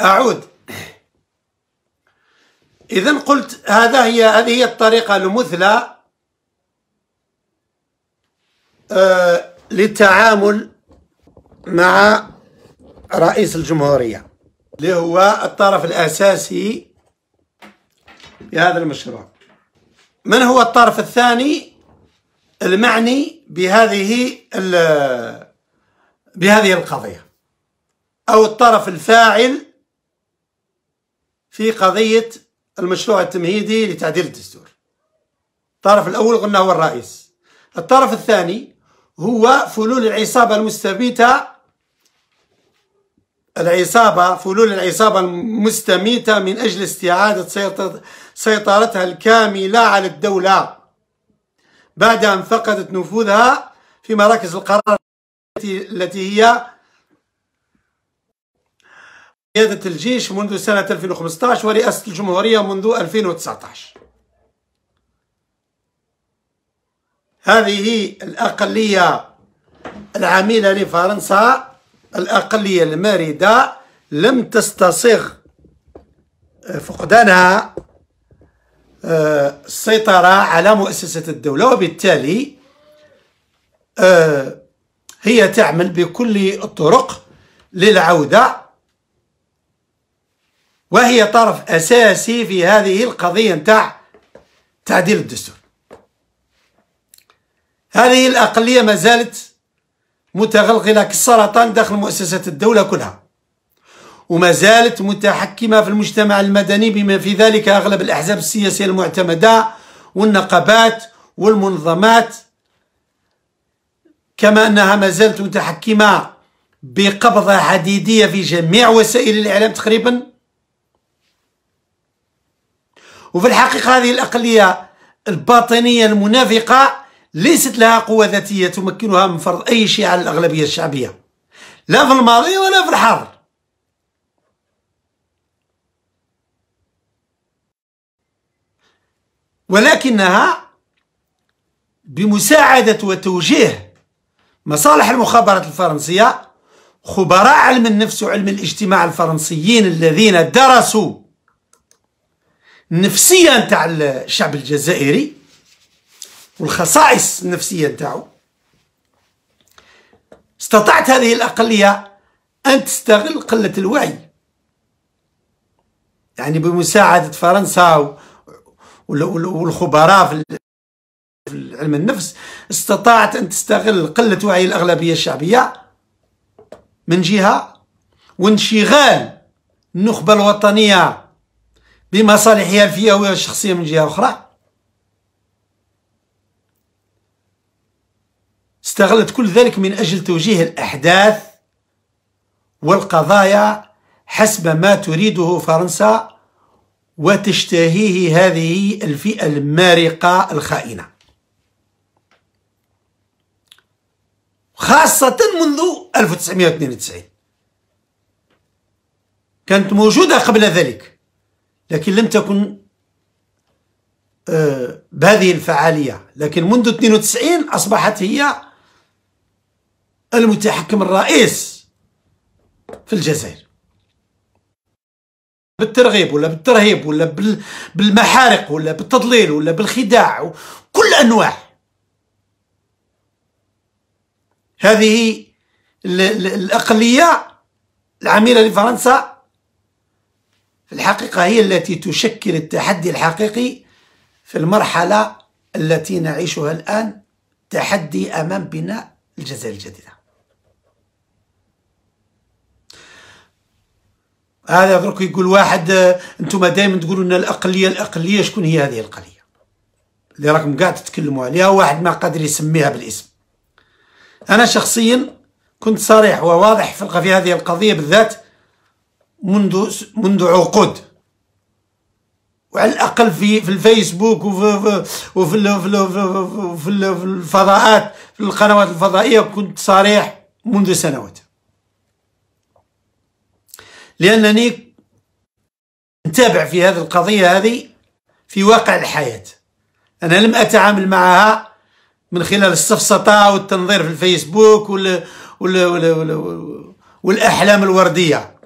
أعود إذا قلت هذا هي هذه هي الطريقة المثلى آه، للتعامل مع رئيس الجمهورية اللي هو الطرف الأساسي في هذا المشروع من هو الطرف الثاني المعني بهذه بهذه القضية أو الطرف الفاعل في قضية المشروع التمهيدي لتعديل الدستور الطرف الأول قلنا هو الرئيس الطرف الثاني هو فلول العصابة المستبيتة العصابة فلول العصابة المستميتة من أجل استعادة سيطرتها الكاملة على الدولة بعد أن فقدت نفوذها في مراكز القرار التي هي قيادة الجيش منذ سنة 2015 ورئاسة الجمهورية منذ 2019 هذه الأقلية العاملة لفرنسا الأقلية الماردة لم تستصغ آه، فقدانها آه، السيطرة على مؤسسة الدولة وبالتالي آه، هي تعمل بكل الطرق للعودة وهي طرف أساسي في هذه القضية نتاع تعديل الدستور هذه الأقلية ما زالت متغلغلة كالسرطان داخل مؤسسات الدولة كلها وما زالت متحكمة في المجتمع المدني بما في ذلك أغلب الأحزاب السياسية المعتمدة والنقابات والمنظمات كما أنها ما زالت متحكمة بقبضة حديدية في جميع وسائل الإعلام تقريبا وفي الحقيقة هذه الأقلية الباطنية المنافقة ليست لها قوة ذاتية تمكنها من فرض أي شيء على الأغلبية الشعبية لا في الماضي ولا في الحاضر ولكنها بمساعدة وتوجيه مصالح المخابرات الفرنسية خبراء علم النفس وعلم الاجتماع الفرنسيين الذين درسوا النفسيه نتاع الشعب الجزائري والخصائص النفسيه نتاعو استطاعت هذه الاقليه ان تستغل قله الوعي يعني بمساعده فرنسا والخبراء في في علم النفس استطاعت أن تستغل قلة وعي الأغلبية الشعبية من جهة وانشغال النخبة الوطنية بمصالحها الفئويه والشخصيه من جهه اخرى استغلت كل ذلك من اجل توجيه الاحداث والقضايا حسب ما تريده فرنسا وتشتهيه هذه الفئه المارقه الخائنه خاصه منذ 1992 كانت موجوده قبل ذلك لكن لم تكن آه، بهذه الفعالية لكن منذ 92 أصبحت هي المتحكم الرئيس في الجزائر بالترغيب ولا بالترهيب ولا بالمحارق ولا بالتضليل ولا بالخداع كل أنواع هذه الأقلية العميلة لفرنسا في الحقيقة هي التي تشكل التحدي الحقيقي في المرحلة التي نعيشها الآن تحدي أمام بناء الجزائر الجديدة هذا درك يقول واحد انتم دائما تقولوا لنا الاقليه الاقليه شكون هي هذه الاقليه اللي راكم قاعد تتكلموا عليها واحد ما قادر يسميها بالاسم انا شخصيا كنت صريح وواضح في هذه القضيه بالذات منذ منذ عقود وعلى الاقل في في الفيسبوك وفي وفي في الفضاءات في القنوات الفضائيه كنت صريح منذ سنوات لانني نتابع في هذه القضيه هذه في واقع الحياه انا لم اتعامل معها من خلال السفسطه والتنظير في الفيسبوك وال والاحلام الورديه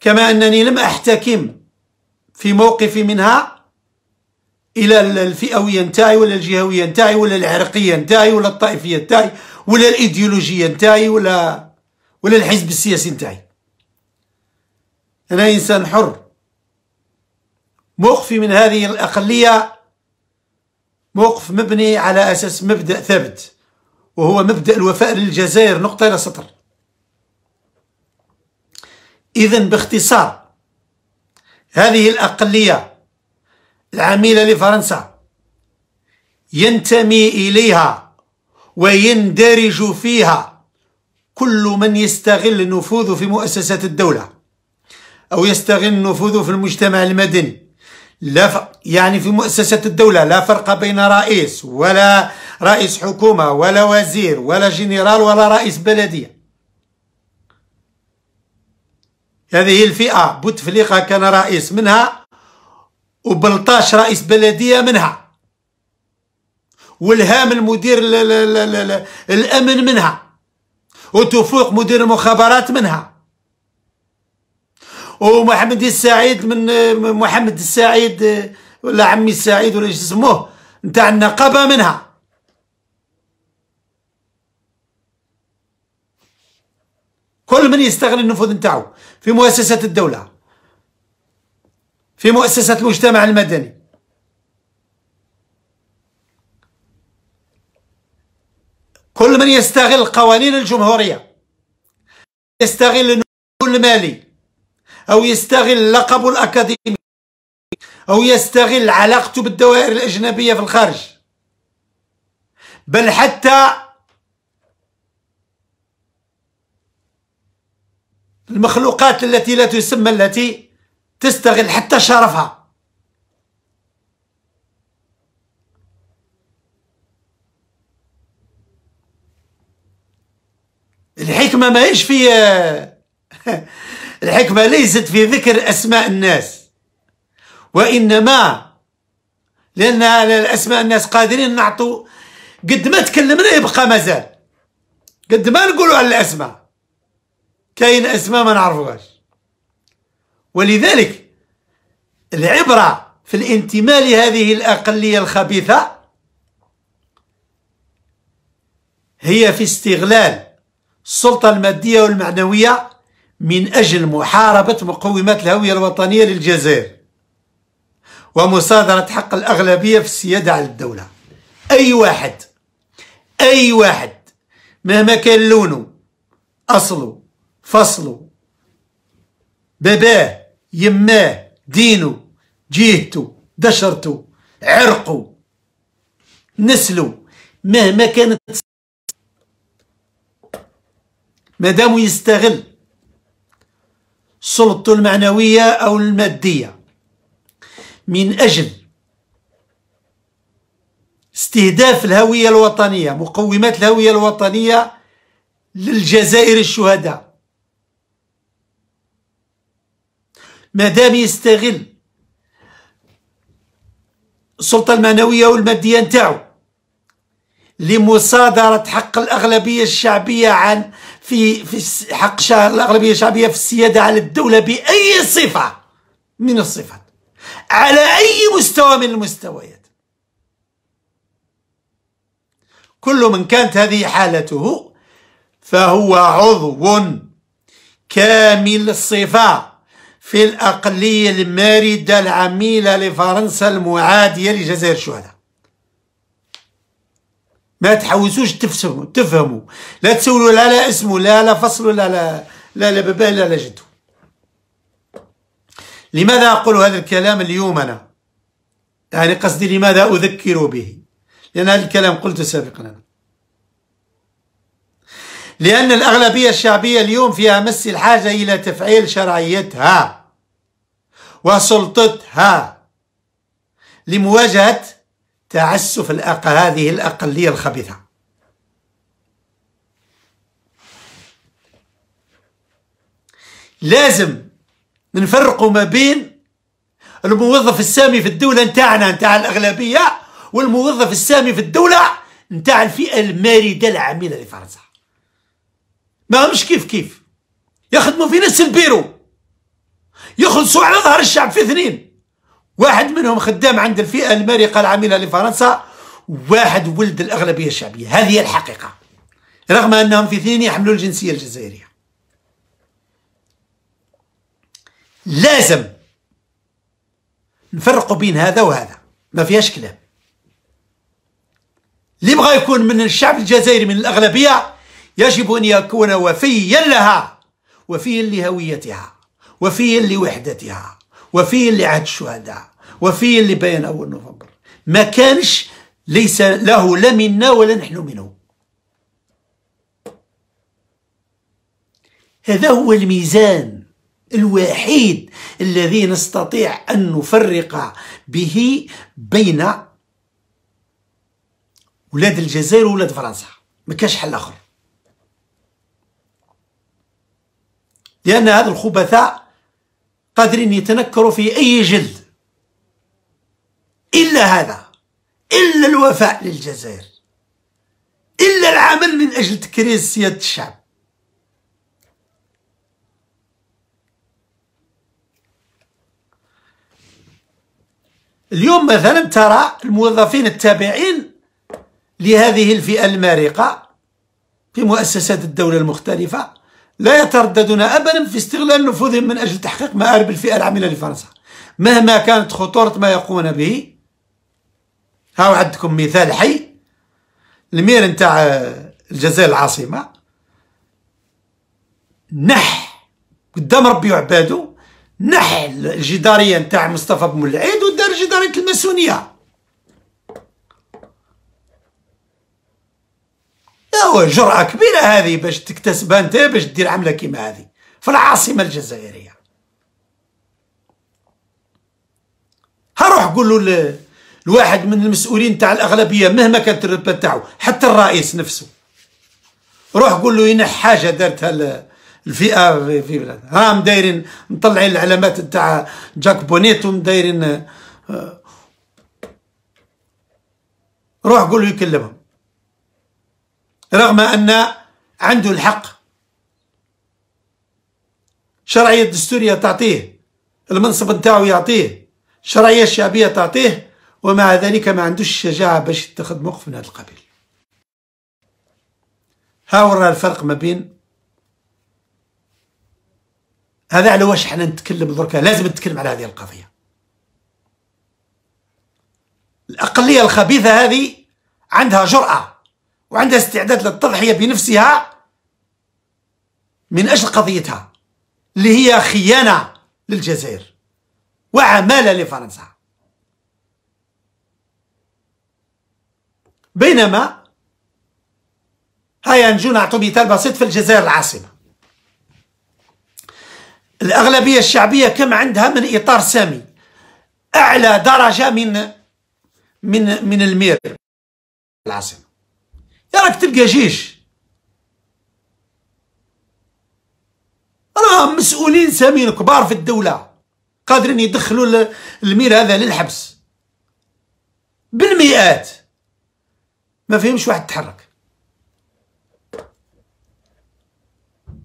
كما أنني لم أحتكم في موقفي منها إلى الفئوية نتاعي ولا الجهوية نتاعي ولا العرقية نتاعي ولا الطائفية نتاعي ولا الإيديولوجية نتاعي ولا ولا الحزب السياسي نتاعي أنا إنسان حر موقفي من هذه الأقلية موقف مبني على أساس مبدأ ثابت وهو مبدأ الوفاء للجزائر نقطة إلى سطر إذا باختصار هذه الأقلية العميلة لفرنسا ينتمي إليها ويندرج فيها كل من يستغل نفوذه في مؤسسات الدولة أو يستغل نفوذه في المجتمع المدني لا ف... يعني في مؤسسة الدولة لا فرق بين رئيس ولا رئيس حكومة ولا وزير ولا جنرال ولا رئيس بلدية هذه الفئة بوتفليقة كان رئيس منها وبلطاش رئيس بلدية منها والهام المدير الأمن منها وتوفوق مدير المخابرات منها ومحمد السعيد من محمد السعيد ولا عمي السعيد ولا يسموه نتاع النقابة منها كل من يستغل النفوذ نتاعو في مؤسسات الدولة في مؤسسات المجتمع المدني كل من يستغل قوانين الجمهورية يستغل النفوذ المالي أو يستغل لقبه الأكاديمي أو يستغل علاقته بالدوائر الأجنبية في الخارج بل حتى المخلوقات التي لا تسمى التي تستغل حتى شرفها الحكمة ماهيش في الحكمة ليست في ذكر أسماء الناس وإنما لأن الأسماء الناس قادرين نعطوا قد ما تكلمنا يبقى مازال قد ما نقولوا على الأسماء كاين اسماء ما نعرفوهاش ولذلك العبره في الانتماء لهذه الاقليه الخبيثه هي في استغلال السلطه الماديه والمعنويه من اجل محاربه مقومات الهويه الوطنيه للجزائر ومصادره حق الاغلبيه في السياده على الدوله اي واحد اي واحد مهما كان لونه اصله فصله باباه يماه دينه جيهتو دشرته عرقه نسله مهما كانت ما دام يستغل سلطته المعنوية أو المادية من أجل استهداف الهوية الوطنية مقومات الهوية الوطنية للجزائر الشهداء ما دام يستغل السلطه المعنويه والماديه نتاعو لمصادره حق الاغلبيه الشعبيه عن في في حق الاغلبيه الشعبيه في السياده على الدوله باي صفه من الصفات على اي مستوى من المستويات كل من كانت هذه حالته فهو عضو كامل الصفه في الأقلية الماردة العميلة لفرنسا المعادية لجزائر الشهداء ما تحوسوش تفهموا تفهموا لا تسولوا لا لا اسمه لا لا فصله لا لا لا لا بابا لا لا جدو لماذا أقول هذا الكلام اليوم أنا يعني قصدي لماذا أذكر به لأن هذا الكلام قلت سابقا أنا لأن الأغلبية الشعبية اليوم فيها مس الحاجة إلى تفعيل شرعيتها وسلطتها لمواجهة تعسف الأق... هذه الأقلية الخبيثة لازم نفرقوا ما بين الموظف السامي في الدولة نتاعنا نتاع الأغلبية والموظف السامي في الدولة نتاع الفئة الماردة العاملة لفرنسا ما همش كيف كيف يخدموا في نفس البيرو يخلصوا على ظهر الشعب في اثنين واحد منهم خدام عند الفئة المارقة العاملة لفرنسا واحد ولد الأغلبية الشعبية هذه هي الحقيقة رغم أنهم في اثنين يحملوا الجنسية الجزائرية لازم نفرقوا بين هذا وهذا ما فيهاش كلام اللي بغى يكون من الشعب الجزائري من الأغلبية يجب أن يكون وفيا لها وفيا لهويتها وفي لوحدتها وفي لعهد الشهداء وفي اللي بين أول نوفمبر ما كانش ليس له لا منا ولا نحن منه هذا هو الميزان الوحيد الذي نستطيع أن نفرق به بين ولاد الجزائر وولاد فرنسا ما كاش حل آخر لأن هذا الخبثاء قادرين يتنكروا في أي جلد إلا هذا إلا الوفاء للجزائر إلا العمل من أجل تكريس سيادة الشعب اليوم مثلا ترى الموظفين التابعين لهذه الفئة المارقة في مؤسسات الدولة المختلفة لا يترددون أبدا في استغلال نفوذهم من أجل تحقيق مآرب الفئة العاملة لفرنسا مهما كانت خطورة ما يقومون به هاو عندكم مثال حي المير نتاع آه، الجزائر العاصمة نح قدام ربي وعباده نح الجدارية نتاع مصطفى بن العيد ودار جدارية الماسونية هو جرأة كبيرة هذه باش تكتسبها انت باش دير عملة كيما هذه في العاصمة الجزائرية هروح قولوا لواحد من المسؤولين تاع الأغلبية مهما كانت الرتبة تاعو حتى الرئيس نفسه روح قول له ينح حاجة دارتها الفئة في بلاد راهم دايرين مطلعين العلامات تاع جاك بونيتو ومدايرين آه. روح قول له يكلمهم رغم أن عنده الحق شرعية دستورية تعطيه المنصب نتاعو يعطيه شرعية شعبية تعطيه ومع ذلك ما عندوش الشجاعة باش يتخذ موقف من هذا القبيل ها ورا الفرق ما بين هذا على واش حنا نتكلم دركا لازم نتكلم على هذه القضية الأقلية الخبيثة هذه عندها جرأة وعندها استعداد للتضحية بنفسها من أجل قضيتها اللي هي خيانة للجزائر وعمالة لفرنسا بينما هيا نجو نعطوا مثال بسيط في الجزائر العاصمة الأغلبية الشعبية كم عندها من إطار سامي أعلى درجة من من من المير العاصمة يا راك تلقى جيش راه مسؤولين سامين كبار في الدولة قادرين يدخلوا المير هذا للحبس بالمئات ما فهمش واحد تحرك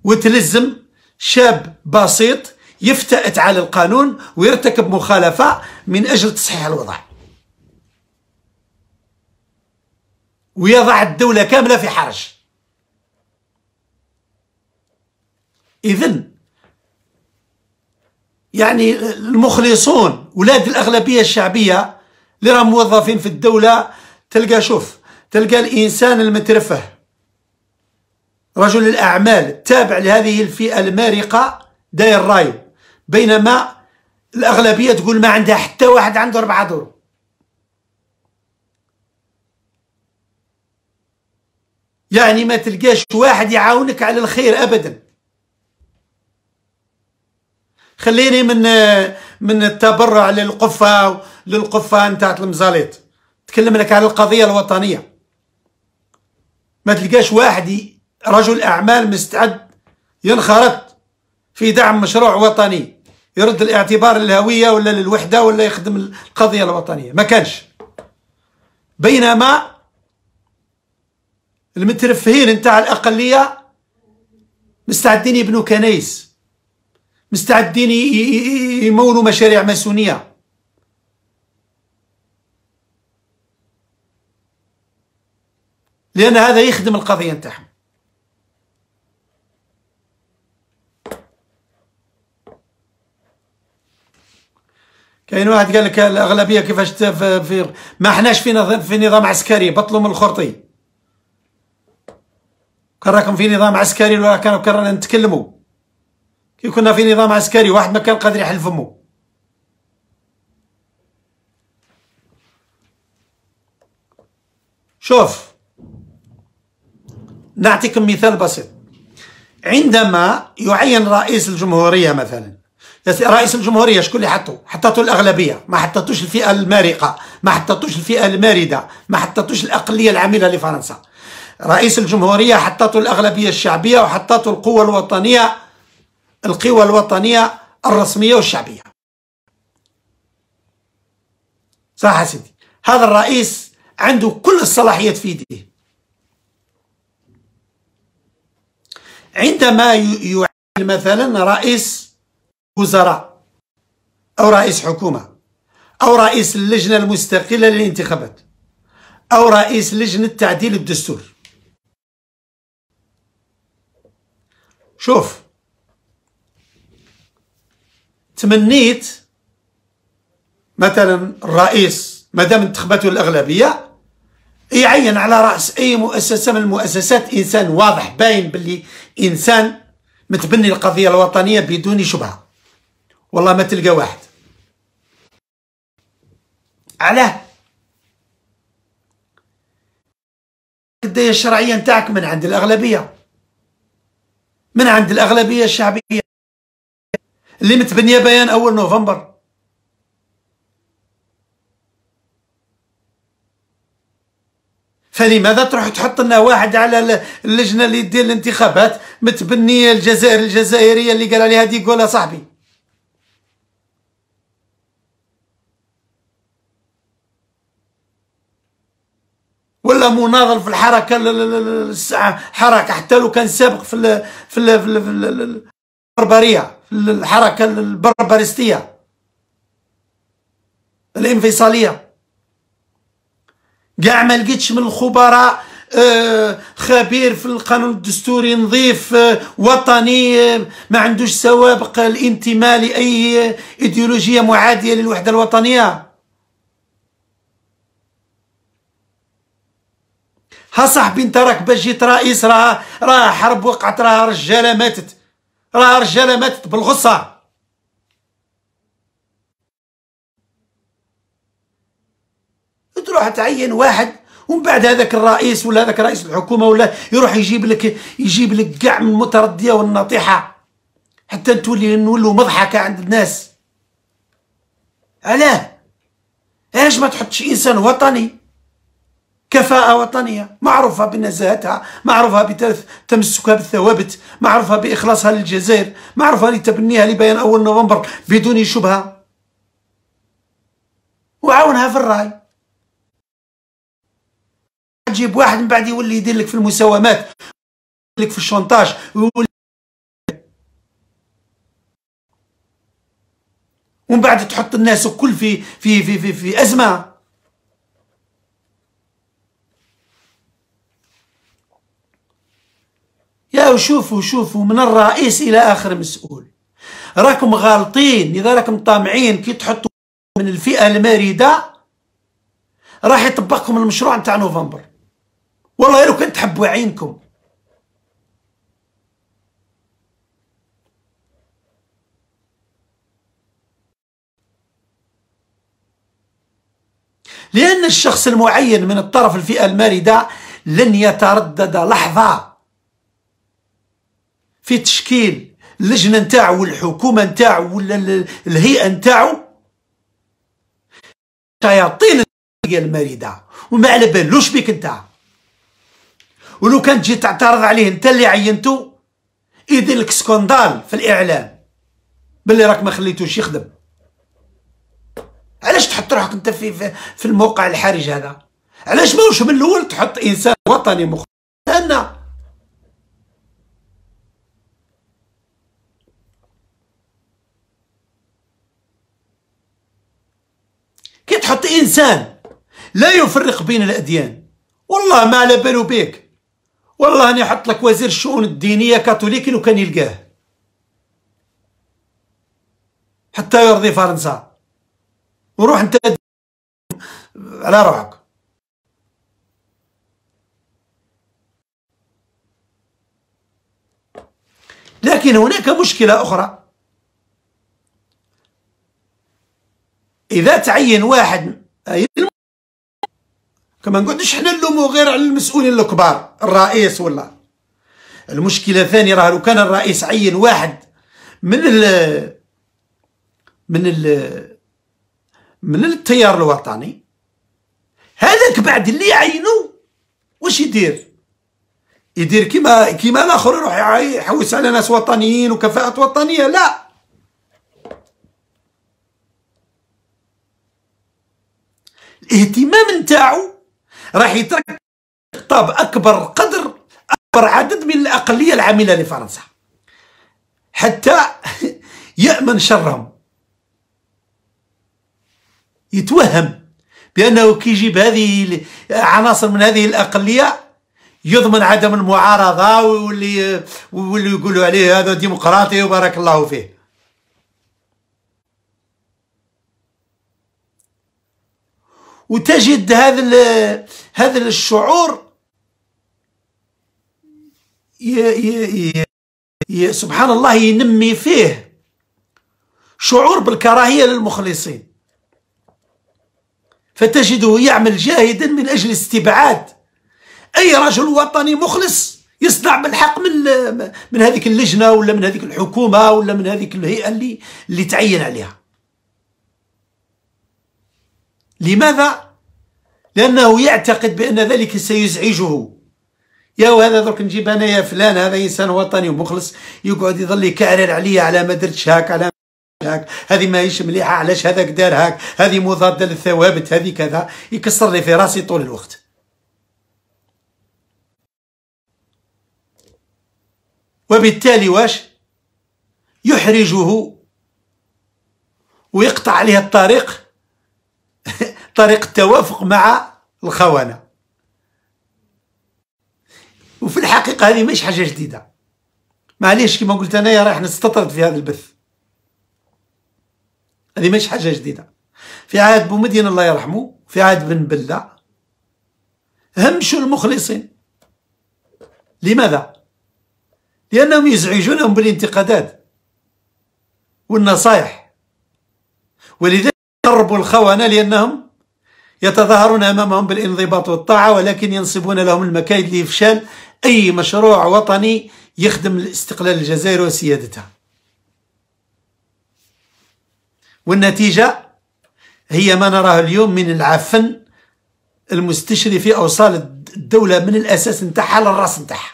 وتلزم شاب بسيط يفتأت على القانون ويرتكب مخالفة من أجل تصحيح الوضع ويضع الدولة كاملة في حرج إذا يعني المخلصون ولاد الأغلبية الشعبية اللي راهم موظفين في الدولة تلقى شوف تلقى الإنسان المترفه رجل الأعمال التابع لهذه الفئة المارقة داير رايو بينما الأغلبية تقول ما عندها حتى واحد عنده أربعة دور يعني ما تلقاش واحد يعاونك على الخير ابدا خليني من من التبرع للقفه للقفه نتاع المزاليط تكلم لك على القضيه الوطنيه ما تلقاش واحد رجل اعمال مستعد ينخرط في دعم مشروع وطني يرد الاعتبار للهويه ولا للوحده ولا يخدم القضيه الوطنيه ما كانش بينما المترفهين نتاع الاقليه مستعدين يبنوا كنايس مستعدين يمولوا مشاريع ماسونيه لان هذا يخدم القضيه نتاعهم كاين واحد قال لك الاغلبيه كيفاش في ما حناش في نظام عسكري بطلوا من الخرطي راكم في نظام عسكري ولا كانوا كرنا نتكلموا كي كنا في نظام عسكري واحد ما كان قادر يحل فمه شوف نعطيكم مثال بسيط عندما يعين رئيس الجمهورية مثلا رئيس الجمهورية شكون اللي حطوا حطته الأغلبية ما حطتوش الفئة المارقة ما حطتوش الفئة الماردة ما حطتوش الأقلية العاملة لفرنسا رئيس الجمهورية حطته الأغلبية الشعبية وحطته القوى الوطنية القوى الوطنية الرسمية والشعبية صح سيدي هذا الرئيس عنده كل الصلاحيات في يديه عندما يعين مثلا رئيس وزراء أو رئيس حكومة أو رئيس اللجنة المستقلة للانتخابات أو رئيس لجنة تعديل الدستور شوف تمنيت مثلا الرئيس مادام انتخبته الاغلبيه يعين على راس اي مؤسسه من المؤسسات انسان واضح باين باللي انسان متبني القضيه الوطنيه بدون شبهه والله ما تلقى واحد علاه الشرعيه نتاعك من عند الاغلبيه من عند الأغلبية الشعبية اللي متبنية بيان أول نوفمبر فلماذا تروح تحط لنا واحد على اللجنه اللي تدير الانتخابات متبنيه الجزائر الجزائريه اللي قال عليها ديغول صاحبي ولا مناضل في الحركه حركه حتى لو كان سابق في في في, البربريه الحركه البربرستيه الانفصاليه كاع ما لقيتش من الخبراء آه، خبير في القانون الدستوري نظيف آه، وطني آه، ما عندوش سوابق الانتماء لاي ايديولوجيه معاديه للوحده الوطنيه ها صاحبي انت راك باش جيت رئيس راه راه حرب وقعت راه رجاله ماتت راه رجاله ماتت بالغصه تروح تعين واحد ومن بعد هذاك الرئيس ولا هذاك رئيس الحكومه ولا يروح يجيب لك يجيب لك كاع من المترديه والنطيحه حتى تولي نولوا مضحكه عند الناس علاه علاش ما تحطش انسان وطني كفاءة وطنية معروفة بنزاهتها معروفة بتمسكها بالثوابت معروفة بإخلاصها للجزائر معروفة لتبنيها لبيان أول نوفمبر بدون شبهة وعاونها في الرأي تجيب واحد من بعد يولي يدير لك في المساومات لك في الشونتاج ويولي ومن بعد تحط الناس الكل في في في في, في ازمه يا وشوفوا شوفوا من الرئيس الى اخر مسؤول راكم غالطين اذا راكم طامعين كي تحطوا من الفئه المريده راح يطبقكم المشروع نتاع نوفمبر والله لو كان تحبوا عينكم لأن الشخص المعين من الطرف الفئة الماردة لن يتردد لحظة في تشكيل اللجنه نتاعو والحكومه نتاعو ولا الهيئه نتاعو شياطين المريضه وما على بالوش بك انت ولو كان تجي تعترض عليه انت اللي عينتو يدير لك سكوندال في الاعلام باللي راك ما خليتوش يخدم علاش تحط روحك انت في في, الموقع الحرج هذا علاش ماهوش من الاول تحط انسان وطني مخ انا الإيمان لا يفرق بين الأديان والله ما على بالو بيك والله أنا حط لك وزير الشؤون الدينية كاثوليكي لو كان يلقاه حتى يرضي فرنسا وروح انت على روحك لكن هناك مشكلة أخرى إذا تعين واحد كما نقعدوش حنا نلومو غير على المسؤولين الكبار الرئيس ولا المشكله الثانيه راه لو كان الرئيس عين واحد من ال من ال من التيار الوطني هذاك بعد اللي يعينو واش يدير يدير كيما كيما الاخر يروح يحوس على ناس وطنيين وكفاءات وطنيه لا الاهتمام نتاعو راح يترك طاب اكبر قدر اكبر عدد من الاقليه العامله لفرنسا حتى يامن شرهم يتوهم بانه كي يجيب هذه عناصر من هذه الاقليه يضمن عدم المعارضه واللي واللي يقولوا عليه هذا ديمقراطي وبارك الله فيه وتجد هذا هذا الشعور ي ي ي سبحان الله ينمي فيه شعور بالكراهية للمخلصين فتجده يعمل جاهدا من أجل استبعاد أي رجل وطني مخلص يصنع بالحق من من هذيك اللجنة ولا من هذيك الحكومة ولا من هذيك الهيئة اللي اللي تعين عليها لماذا؟ لأنه يعتقد بأن ذلك سيزعجه يا وهذا درك نجيب أنا يا فلان هذا إنسان وطني ومخلص يقعد يظل يكعرر عليا على ما درتش هاك على هاك هذه ماهيش مليحة علاش هذاك دار هاك هذه مضادة للثوابت هذه كذا يكسر لي في راسي طول الوقت وبالتالي واش يحرجه ويقطع عليه الطريق طريق التوافق مع الخونه وفي الحقيقه هذه مش حاجه جديده معليش كما قلت انايا راح نستطرد في هذا البث هذه مش حاجه جديده في عهد بومدين الله يرحمه في عهد بن بله همشوا المخلصين لماذا لانهم يزعجونهم بالانتقادات والنصائح ولذلك قربوا الخونه لانهم يتظاهرون أمامهم بالانضباط والطاعة ولكن ينصبون لهم المكايد لإفشال أي مشروع وطني يخدم استقلال الجزائر وسيادتها والنتيجة هي ما نراه اليوم من العفن المستشري في أوصال الدولة من الأساس نتاعها للراس نتاعها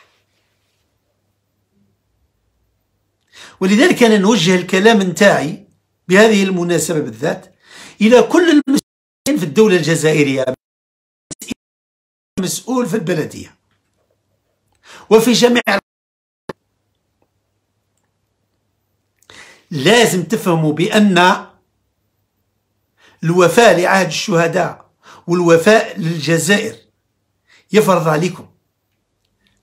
ولذلك أنا نوجه الكلام نتاعي بهذه المناسبة بالذات إلى كل المس مسكن في الدولة الجزائرية مسؤول في البلدية وفي جميع لازم تفهموا بأن الوفاء لعهد الشهداء والوفاء للجزائر يفرض عليكم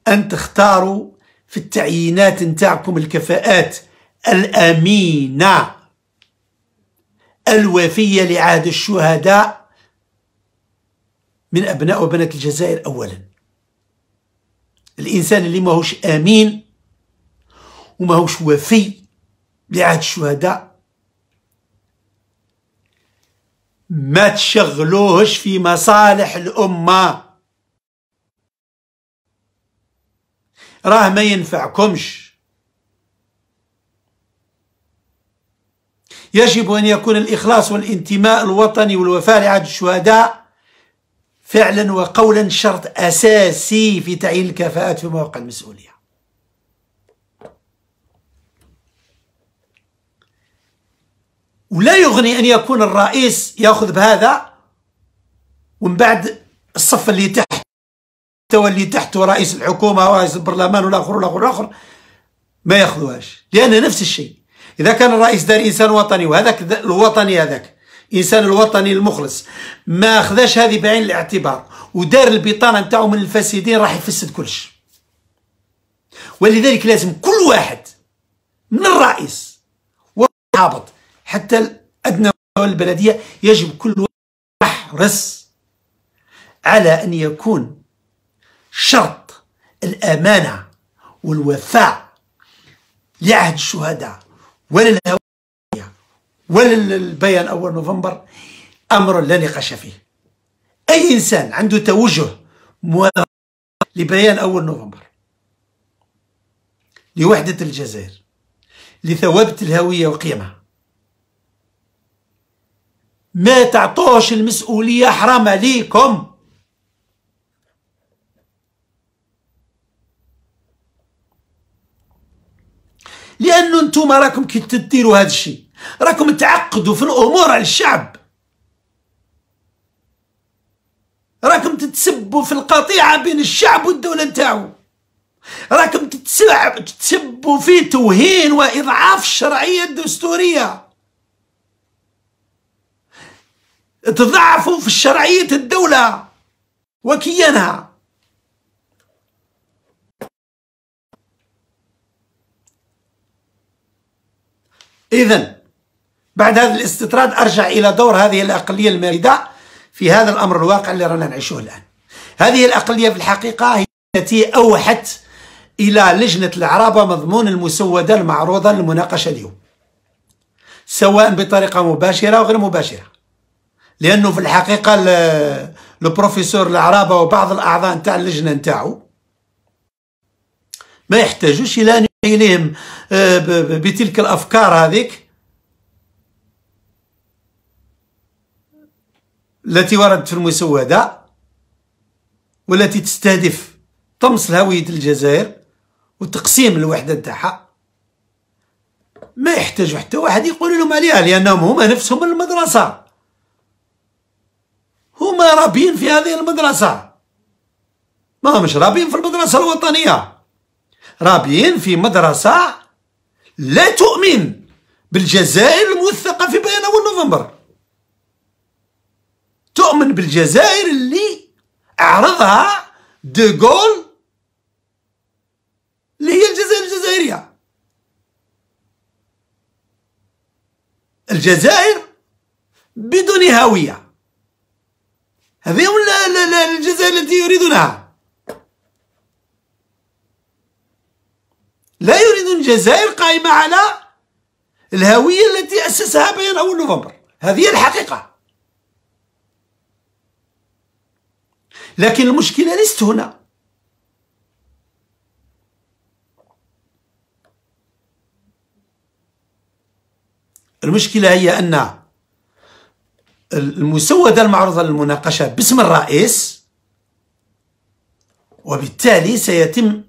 أن تختاروا في التعيينات نتاعكم الكفاءات الأمينة الوفية لعهد الشهداء من أبناء وبنات الجزائر أولا الإنسان اللي ماهوش آمين وماهوش وفي لعهد الشهداء ما تشغلوهش في مصالح الأمة راه ما ينفعكمش يجب أن يكون الإخلاص والانتماء الوطني والوفاء لعهد الشهداء فعلا وقولا شرط أساسي في تعيين الكفاءات في مواقع المسؤولية ولا يغني أن يكون الرئيس يأخذ بهذا ومن بعد الصف اللي تحت واللي تحت رئيس الحكومة ورئيس البرلمان والآخر والآخر والآخر ما ياخذوهاش لأن نفس الشيء إذا كان الرئيس دار إنسان وطني وهذاك الوطني هذاك الانسان الوطني المخلص ما اخذاش هذه بعين الاعتبار ودار البطانه نتاعو من الفاسدين راح يفسد كلش ولذلك لازم كل واحد من الرئيس والحابط حتى الادنى البلديه يجب كل واحد يحرص على ان يكون شرط الامانه والوفاء لعهد الشهداء ولا والبيان أول نوفمبر أمر لا نقاش فيه أي إنسان عنده توجه لبيان أول نوفمبر لوحدة الجزائر لثوابت الهوية وقيمها ما تعطوش المسؤولية حرام عليكم لأنه انتم راكم كي تديروا هذا الشيء راكم تعقدوا في الامور على الشعب راكم تتسبوا في القطيعه بين الشعب والدوله نتاعو راكم تتسبوا في توهين واضعاف الشرعيه الدستوريه تضعفوا في شرعيه الدوله وكيانها اذا بعد هذا الاستطراد أرجع إلى دور هذه الأقلية الماردة في هذا الأمر الواقع اللي رانا نعيشه الآن هذه الأقلية في الحقيقة هي التي أوحت إلى لجنة العرابة مضمون المسودة المعروضة للمناقشة اليوم سواء بطريقة مباشرة أو غير مباشرة لأنه في الحقيقة البروفيسور العرابة وبعض الأعضاء نتاع اللجنة نتاعو ما يحتاجوش إلى أن يلهم آه، بتلك الأفكار هذيك التي وردت في المسودة والتي تستهدف طمس الهوية الجزائر وتقسيم الوحدة تاعها ما يحتاج حتى واحد يقول لهم عليها لأنهم هما نفسهم المدرسة هما رابين في هذه المدرسة ما مش رابين في المدرسة الوطنية رابين في مدرسة لا تؤمن بالجزائر الموثقة في بيانه نوفمبر تؤمن بالجزائر اللي عرضها دوغول اللي هي الجزائر الجزائرية الجزائر بدون هوية هذه ولا الجزائر التي يريدونها لا يريدون جزائر قائمة على الهوية التي أسسها بين أول نوفمبر هذه الحقيقة لكن المشكلة ليست هنا المشكلة هي أن المسودة المعروضة للمناقشة باسم الرئيس وبالتالي سيتم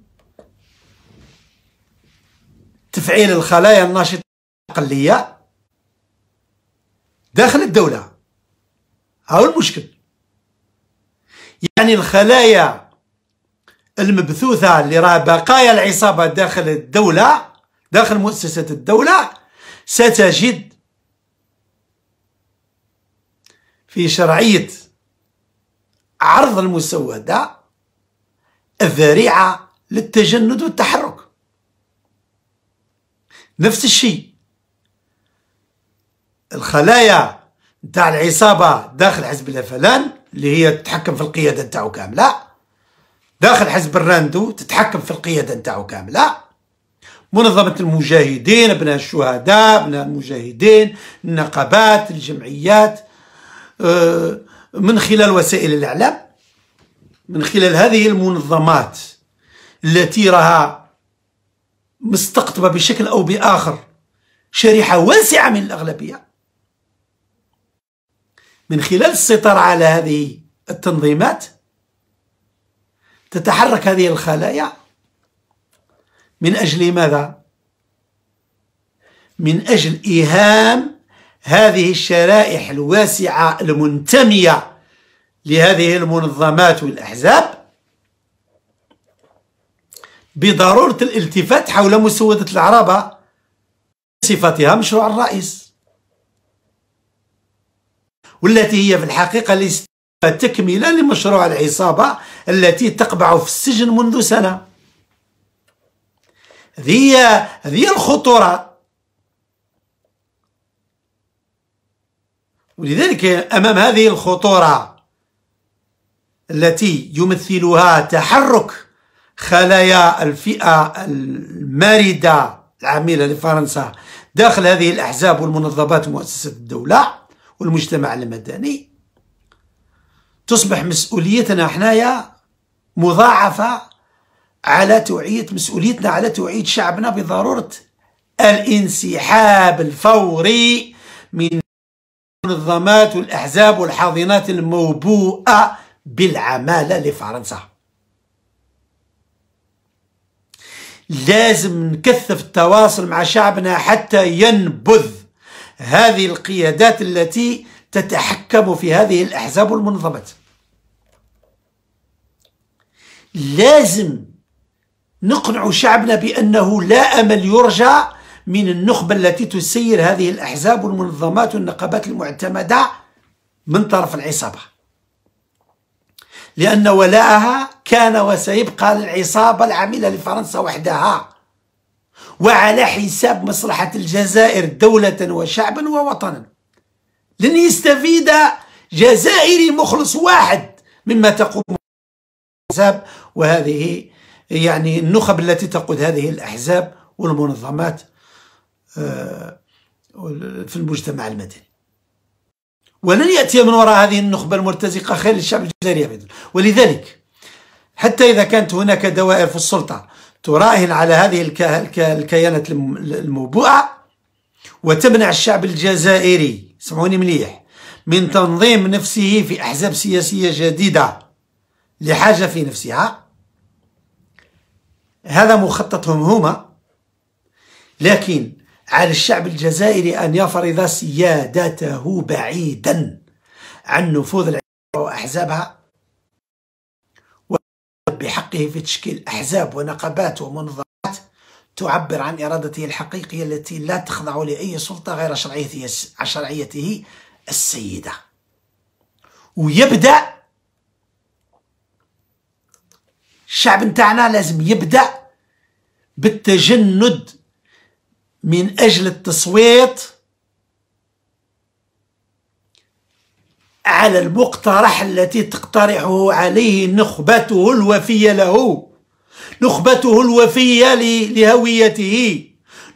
تفعيل الخلايا الناشطة الأقلية داخل الدولة هذا المشكل يعني الخلايا المبثوثة اللي راه بقايا العصابة داخل الدولة داخل مؤسسة الدولة ستجد في شرعية عرض المسودة الذريعة للتجند والتحرك نفس الشيء الخلايا نتاع العصابه داخل حزب الافلان اللي هي تتحكم في القياده نتاعو كامله داخل حزب الراندو تتحكم في القياده نتاعو كامله منظمه المجاهدين ابناء الشهداء ابناء المجاهدين النقابات الجمعيات آه، من خلال وسائل الاعلام من خلال هذه المنظمات التي راها مستقطبه بشكل او باخر شريحه واسعه من الاغلبيه من خلال السيطرة على هذه التنظيمات تتحرك هذه الخلايا من أجل ماذا؟ من أجل إيهام هذه الشرائح الواسعة المنتمية لهذه المنظمات والأحزاب بضرورة الالتفات حول مسودة العربة صفتها مشروع الرئيس والتي هي في الحقيقة ليست تكملة لمشروع العصابة التي تقبع في السجن منذ سنة هذه هذه الخطورة ولذلك أمام هذه الخطورة التي يمثلها تحرك خلايا الفئة الماردة العاملة لفرنسا داخل هذه الأحزاب والمنظمات ومؤسسات الدولة والمجتمع المدني تصبح مسؤوليتنا حنايا مضاعفة على توعية مسؤوليتنا على توعية شعبنا بضرورة الانسحاب الفوري من المنظمات والأحزاب والحاضنات الموبوءة بالعمالة لفرنسا لازم نكثف التواصل مع شعبنا حتى ينبذ هذه القيادات التي تتحكم في هذه الأحزاب والمنظمات لازم نقنع شعبنا بأنه لا أمل يرجى من النخبة التي تسير هذه الأحزاب والمنظمات والنقابات المعتمدة من طرف العصابة لأن ولاءها كان وسيبقى للعصابة العاملة لفرنسا وحدها وعلى حساب مصلحة الجزائر دولة وشعبا ووطنا لن يستفيد جزائري مخلص واحد مما تقوم الأحزاب وهذه يعني النخب التي تقود هذه الأحزاب والمنظمات آه، في المجتمع المدني ولن يأتي من وراء هذه النخبة المرتزقة خير للشعب الجزائري أبدا ولذلك حتى إذا كانت هناك دوائر في السلطة تراهن على هذه الكيانات الموبوءة وتمنع الشعب الجزائري سمعوني مليح من تنظيم نفسه في أحزاب سياسية جديدة لحاجة في نفسها هذا مخططهم هما لكن على الشعب الجزائري أن يفرض سيادته بعيدا عن نفوذ الأحزاب وأحزابها بحقه في تشكيل أحزاب ونقابات ومنظمات تعبر عن إرادته الحقيقية التي لا تخضع لأي سلطة غير شرعيته السيدة ويبدأ الشعب نتاعنا لازم يبدأ بالتجند من أجل التصويت على المقترح التي تقترحه عليه نخبته الوفية له نخبته الوفية لهويته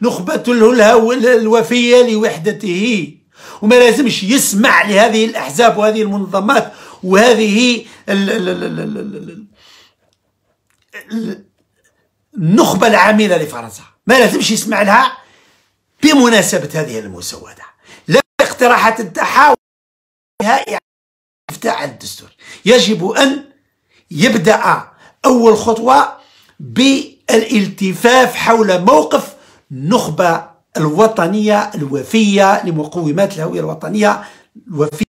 نخبته الهو الوفية لوحدته وما لازمش يسمع لهذه الأحزاب وهذه المنظمات وهذه النخبة العاملة لفرنسا ما لازمش يسمع لها بمناسبة هذه المسودة لا اقتراحات التحاور نهائي افتاء الدستور يجب أن يبدأ أول خطوة بالالتفاف حول موقف النخبة الوطنية الوفية لمقومات الهوية الوطنية الوفية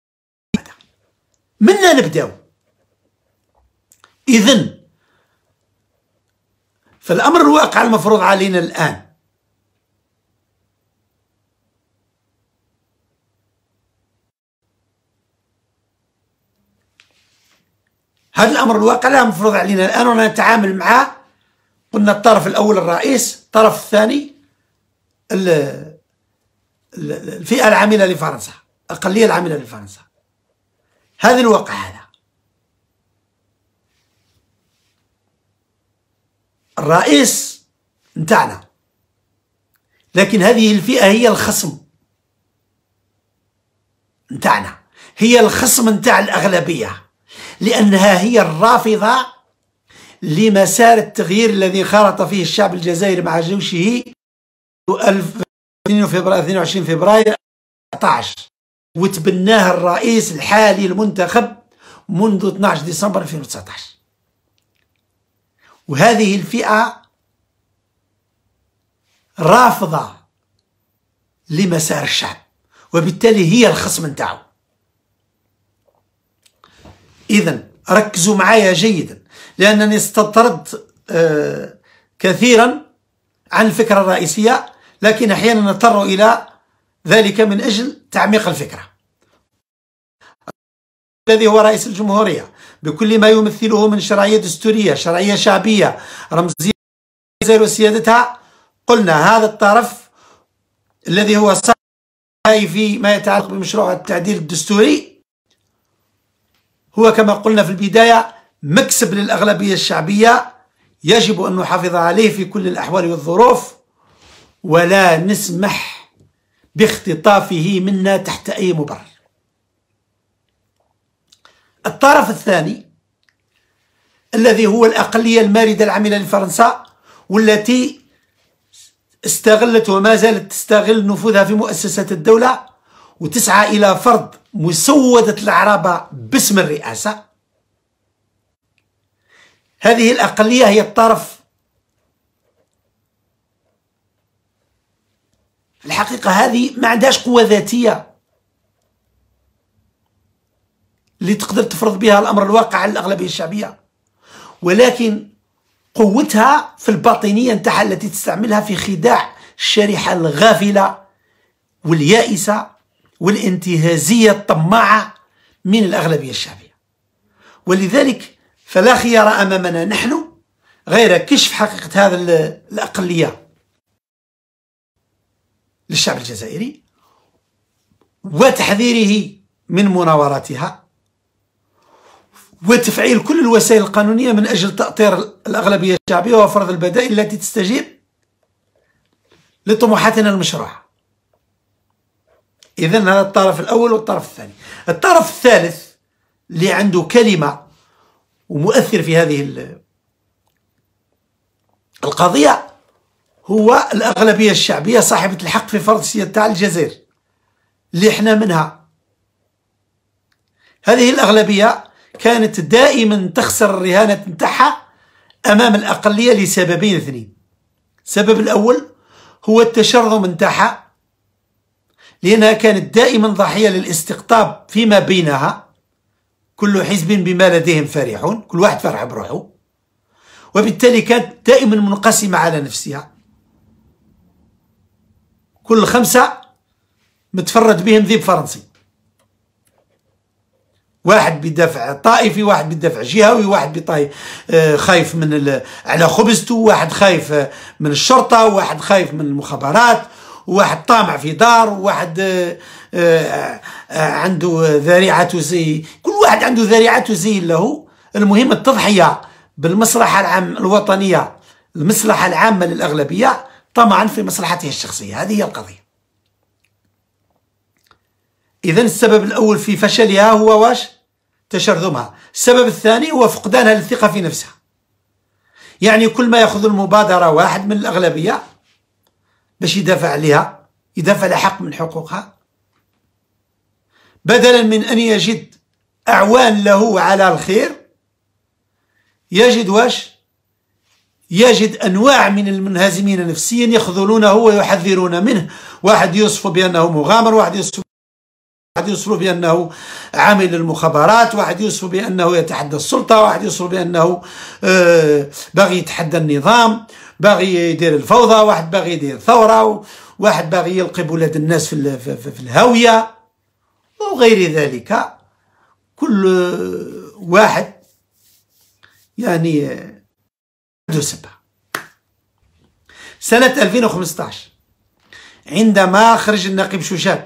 منا نبداو إذن فالأمر الواقع المفروض علينا الآن هذا الامر الواقع لا مفروض علينا الان وانا نتعامل معاه قلنا الطرف الاول الرئيس الطرف الثاني الفئه العامله لفرنسا الاقليه العامله لفرنسا هذا الواقع هذا الرئيس نتاعنا لكن هذه الفئه هي الخصم نتاعنا هي الخصم نتاع الاغلبيه لأنها هي الرافضة لمسار التغيير الذي خرط فيه الشعب الجزائري مع جيشه 22 فبراير 19 وتبناه الرئيس الحالي المنتخب منذ 12 ديسمبر 2019 وهذه الفئة رافضة لمسار الشعب وبالتالي هي الخصم نتاعو إذا ركزوا معايا جيدا لأنني استطردت آه، كثيرا عن الفكرة الرئيسية لكن أحيانا نضطر إلى ذلك من أجل تعميق الفكرة الذي هو رئيس الجمهورية بكل ما يمثله من شرعية دستورية شرعية شعبية رمزية وسيادتها قلنا هذا الطرف الذي هو صحيح في ما يتعلق بمشروع التعديل الدستوري هو كما قلنا في البداية مكسب للأغلبية الشعبية يجب أن نحافظ عليه في كل الأحوال والظروف ولا نسمح باختطافه منا تحت أي مبرر الطرف الثاني الذي هو الأقلية الماردة العاملة لفرنسا والتي استغلت وما زالت تستغل نفوذها في مؤسسات الدولة وتسعى إلى فرض مسودة العربة باسم الرئاسة هذه الأقلية هي الطرف الحقيقة هذه ما عندهاش قوة ذاتية اللي تقدر تفرض بها الأمر الواقع على الأغلبية الشعبية ولكن قوتها في الباطنية نتاعها التي تستعملها في خداع الشريحة الغافلة واليائسة والانتهازية الطماعة من الأغلبية الشعبية ولذلك فلا خيار أمامنا نحن غير كشف حقيقة هذا الأقلية للشعب الجزائري وتحذيره من مناوراتها وتفعيل كل الوسائل القانونية من أجل تأطير الأغلبية الشعبية وفرض البدائل التي تستجيب لطموحاتنا المشروعه اذا هذا الطرف الاول والطرف الثاني الطرف الثالث اللي عنده كلمه ومؤثر في هذه القضيه هو الاغلبيه الشعبيه صاحبه الحق في فرض تاع الجزائر اللي احنا منها هذه الاغلبيه كانت دائما تخسر الرهانه نتاعها امام الاقليه لسببين اثنين السبب الاول هو التشرذم نتاعها لأنها كانت دائما ضحية للاستقطاب فيما بينها كل حزب بما لديهم فرحون كل واحد فرح بروحه وبالتالي كانت دائما منقسمة على نفسها كل خمسة متفرد بهم ذيب فرنسي واحد بدافع طائفي واحد بدافع جهوي واحد بطاي آه، خايف من على خبزته واحد خايف من الشرطة واحد خايف من المخابرات واحد طامع في دار واحد آه، آه، آه، عنده ذريعة زي كل واحد عنده ذريعة زي له المهم التضحية بالمصلحة العامة الوطنية المصلحة العامة للأغلبية طمعا في مصلحته الشخصية هذه هي القضية إذا السبب الأول في فشلها هو واش تشرذمها السبب الثاني هو فقدانها للثقة في نفسها يعني كل ما يأخذ المبادرة واحد من الأغلبية باش يدافع عليها يدافع على حق من حقوقها بدلا من أن يجد أعوان له على الخير يجد واش يجد أنواع من المنهزمين نفسيا يخذلونه ويحذرون منه واحد يوصف بأنه مغامر واحد يوصف واحد يوصف بأنه عامل المخابرات واحد يوصف بأنه يتحدى السلطة واحد يوصف بأنه آه، باغي يتحدى النظام باغي يدير الفوضى واحد باغي يدير ثورة واحد باغي يلقي بولاد الناس في, في, الهاوية وغير ذلك كل واحد يعني عنده سبه سنة 2015 عندما خرج النقيب شوشان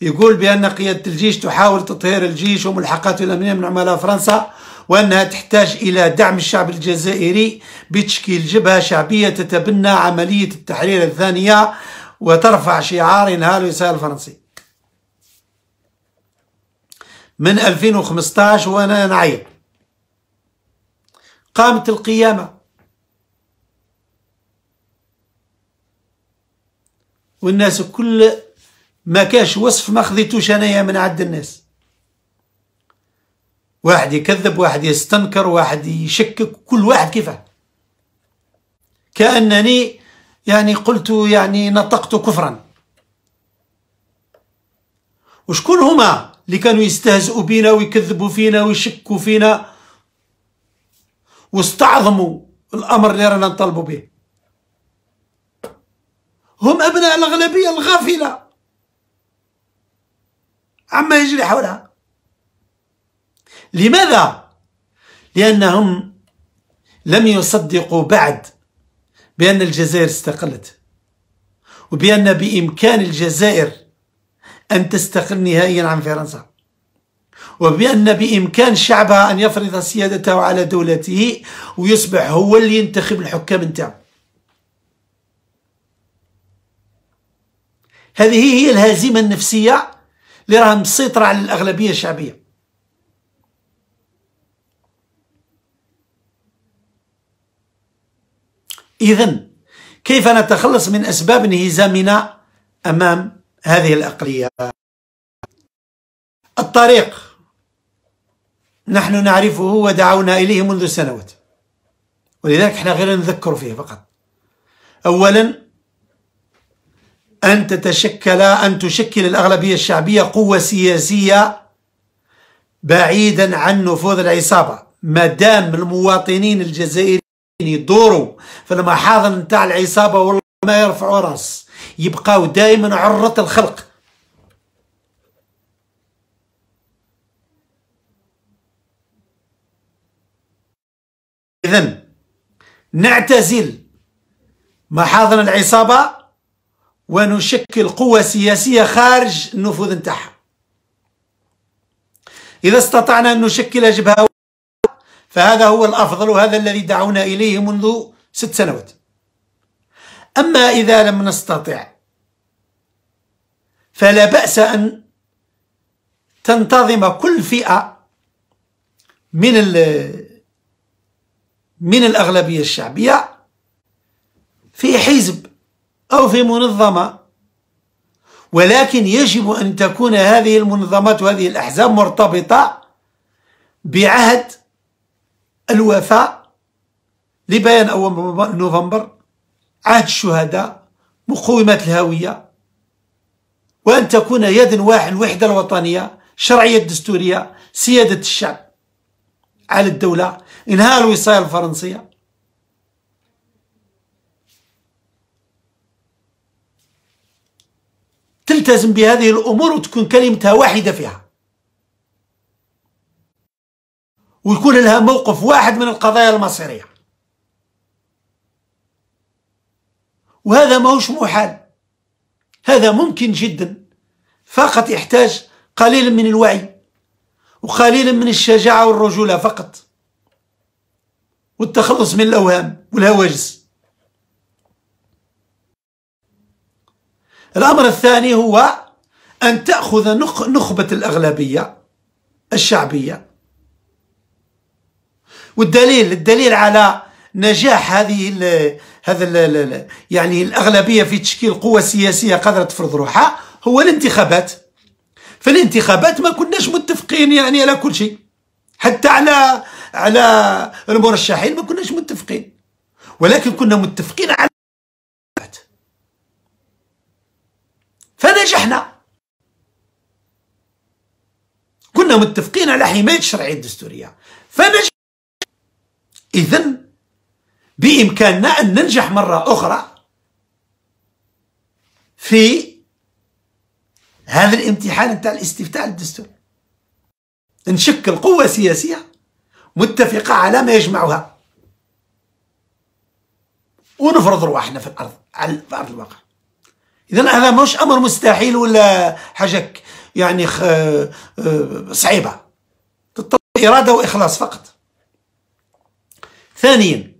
يقول بأن قيادة الجيش تحاول تطهير الجيش وملحقاته الأمنية من عملاء فرنسا وأنها تحتاج إلى دعم الشعب الجزائري بتشكيل جبهة شعبية تتبنى عملية التحرير الثانية وترفع شعار انهاء الوصال الفرنسي من 2015 وأنا نعيط قامت القيامة والناس كل ما كاش وصف ما خذيتوش انايا من عند الناس واحد يكذب واحد يستنكر واحد يشكك كل واحد كيفه كأنني يعني قلت يعني نطقت كفرا وشكون هما اللي كانوا يستهزئوا بينا ويكذبوا فينا ويشكوا فينا واستعظموا الأمر اللي رانا نطلبوا به هم أبناء الأغلبية الغافلة عما يجري حولها لماذا؟ لأنهم لم يصدقوا بعد بأن الجزائر استقلت وبأن بإمكان الجزائر أن تستقل نهائيا عن فرنسا وبأن بإمكان شعبها أن يفرض سيادته على دولته ويصبح هو اللي ينتخب الحكام نتاعو هذه هي الهزيمة النفسية اللي راها مسيطرة على الأغلبية الشعبية إذا كيف نتخلص من أسباب انهزامنا أمام هذه الأقلية الطريق نحن نعرفه ودعونا إليه منذ سنوات ولذلك احنا غير نذكر فيه فقط أولا أن تتشكل أن تشكل الأغلبية الشعبية قوة سياسية بعيدا عن نفوذ العصابة ما دام المواطنين الجزائريين يدوروا في المحاضن نتاع العصابه والله ما يرفعوا راس يبقاو دائما عرة الخلق اذا نعتزل محاضن العصابه ونشكل قوة سياسية خارج النفوذ نتاعها إذا استطعنا أن نشكل جبهة فهذا هو الأفضل وهذا الذي دعونا إليه منذ ست سنوات أما إذا لم نستطع فلا بأس أن تنتظم كل فئة من من الأغلبية الشعبية في حزب أو في منظمة ولكن يجب أن تكون هذه المنظمات وهذه الأحزاب مرتبطة بعهد الوفاء لبيان أول نوفمبر عهد الشهداء مقومات الهوية وأن تكون يدا واحد الوحدة الوطنية شرعية الدستورية سيادة الشعب على الدولة إنهاء الوصاية الفرنسية تلتزم بهذه الأمور وتكون كلمتها واحدة فيها ويكون لها موقف واحد من القضايا المصيرية وهذا ماهوش محال هذا ممكن جدا فقط يحتاج قليلا من الوعي وقليلا من الشجاعة والرجولة فقط والتخلص من الأوهام والهواجس الأمر الثاني هو أن تأخذ نخبة الأغلبية الشعبية والدليل الدليل على نجاح هذه الـ هذا الـ يعني الاغلبيه في تشكيل قوه سياسيه قادره تفرض روحها هو الانتخابات في الانتخابات ما كناش متفقين يعني على كل شيء حتى على على المرشحين ما كناش متفقين ولكن كنا متفقين على فنجحنا كنا متفقين على حمايه الشرعيه الدستوريه فنجح إذا بإمكاننا أن ننجح مرة أخرى في هذا الامتحان نتاع الاستفتاء الدستوري نشكل قوة سياسية متفقة على ما يجمعها ونفرض رواحنا في الأرض على أرض الواقع إذا هذا مش أمر مستحيل ولا حاجة يعني آه، آه، صعيبة تطلب إرادة وإخلاص فقط ثانيا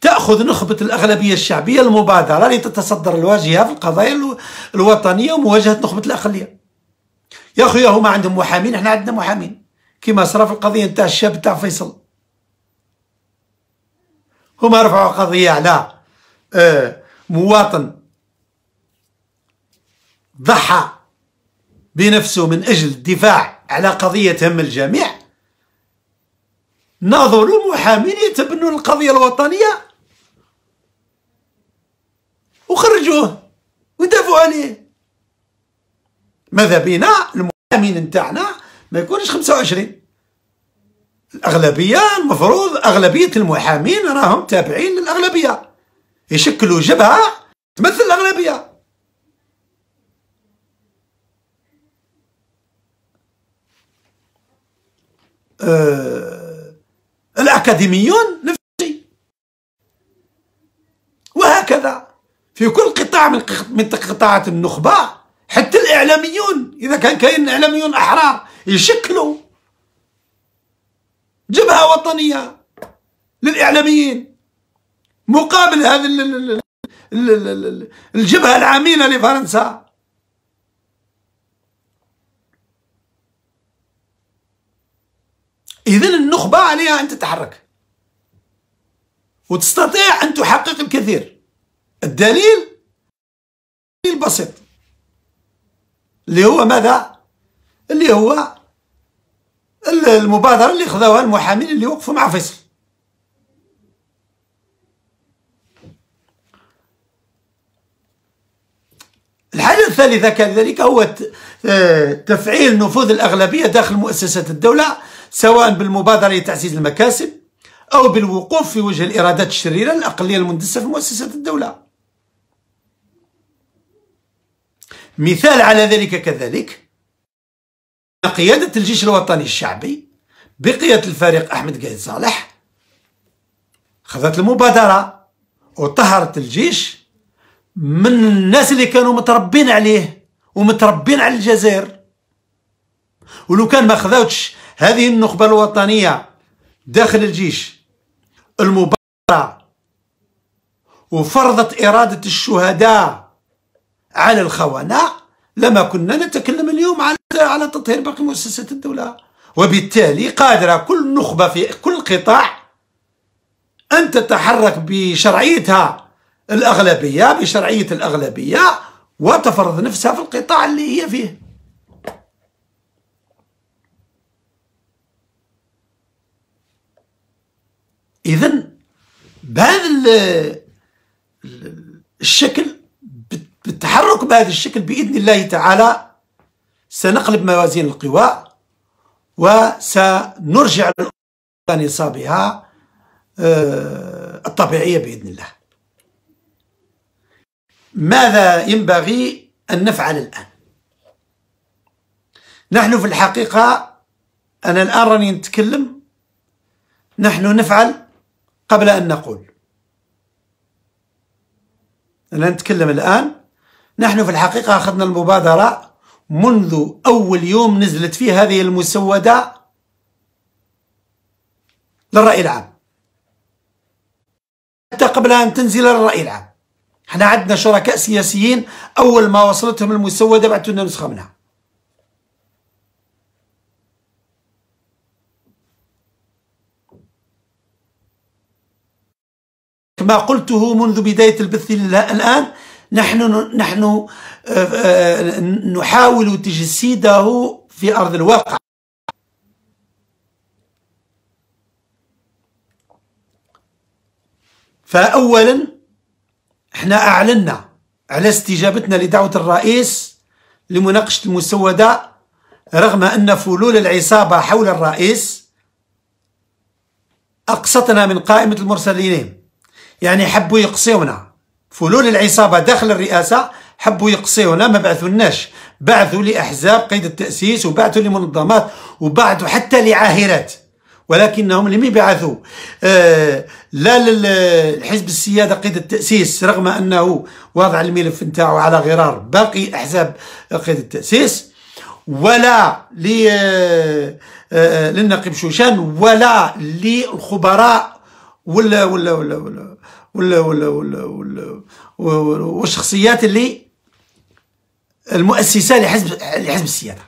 تأخذ نخبة الأغلبية الشعبية المبادرة لتتصدر الواجهة في القضايا الوطنية ومواجهة نخبة الأقلية يا خويا هما عندهم محامين احنا عندنا محامين كما صرا في القضية نتاع الشاب نتاع فيصل هما رفعوا قضية على آه، مواطن ضحى بنفسه من أجل الدفاع على قضية هم الجميع ناظر محامين يتبنوا القضيه الوطنيه وخرجوه ودافعوا عليه ماذا بينا المحامين نتاعنا ما يكونش 25 الاغلبيه المفروض اغلبيه المحامين راهم تابعين للاغلبيه يشكلوا جبهه تمثل الاغلبيه أه الأكاديميون نفس الشيء وهكذا في كل قطاع من من قطاعات النخبة حتى الإعلاميون إذا كان كاين إعلاميون أحرار يشكلوا جبهة وطنية للإعلاميين مقابل هذه الجبهة العميلة لفرنسا إذا النخبة عليها أن تتحرك وتستطيع أن تحقق الكثير الدليل البسيط اللي هو ماذا اللي هو المبادرة اللي خذوها المحامين اللي وقفوا مع فيصل الحاجة الثالثة كذلك هو آه، تفعيل نفوذ الأغلبية داخل مؤسسات الدولة سواء بالمبادرة لتعزيز المكاسب أو بالوقوف في وجه الإرادات الشريرة للأقلية المندسة في مؤسسات الدولة مثال على ذلك كذلك قيادة الجيش الوطني الشعبي بقيادة الفريق أحمد قايد صالح خذت المبادرة وطهرت الجيش من الناس اللي كانوا متربين عليه ومتربين على الجزائر ولو كان ما خذوتش هذه النخبة الوطنية داخل الجيش المبارة وفرضت إرادة الشهداء على الخونة لما كنا نتكلم اليوم على على تطهير باقي مؤسسات الدولة وبالتالي قادرة كل نخبة في كل قطاع أن تتحرك بشرعيتها الأغلبية بشرعية الأغلبية وتفرض نفسها في القطاع اللي هي فيه اذا بهذا الشكل بالتحرك بهذا الشكل باذن الله تعالى سنقلب موازين القوى وسنرجع الى نصابها آه، الطبيعيه باذن الله. ماذا ينبغي ان نفعل الان؟ نحن في الحقيقه انا الان راني نتكلم نحن نفعل قبل أن نقول أنا نتكلم الآن نحن في الحقيقة أخذنا المبادرة منذ أول يوم نزلت فيه هذه المسودة للرأي العام حتى قبل أن تنزل للرأي العام احنا عندنا شركاء سياسيين أول ما وصلتهم المسودة بعثوا لنا نسخة منها كما قلته منذ بداية البث الآن نحن نحن آه، آه، نحاول تجسيده في أرض الواقع فأولا احنا أعلنا على استجابتنا لدعوة الرئيس لمناقشة المسودة رغم أن فلول العصابة حول الرئيس أقصتنا من قائمة المرسلين يعني حبوا يقصيونا فلول العصابة داخل الرئاسة حبوا يقصيونا ما بعثوناش بعثوا لأحزاب قيد التأسيس وبعثوا لمنظمات وبعثوا حتى لعاهرات ولكنهم لم يبعثوا آه لا للحزب السيادة قيد التأسيس رغم أنه وضع الملف نتاعو على غرار باقي أحزاب قيد التأسيس ولا آه، آه، آه، للنقيب شوشان ولا للخبراء ولا ولا ولا, ولا وال وال وال وال والشخصيات اللي المؤسسه لحزب لحزب السياده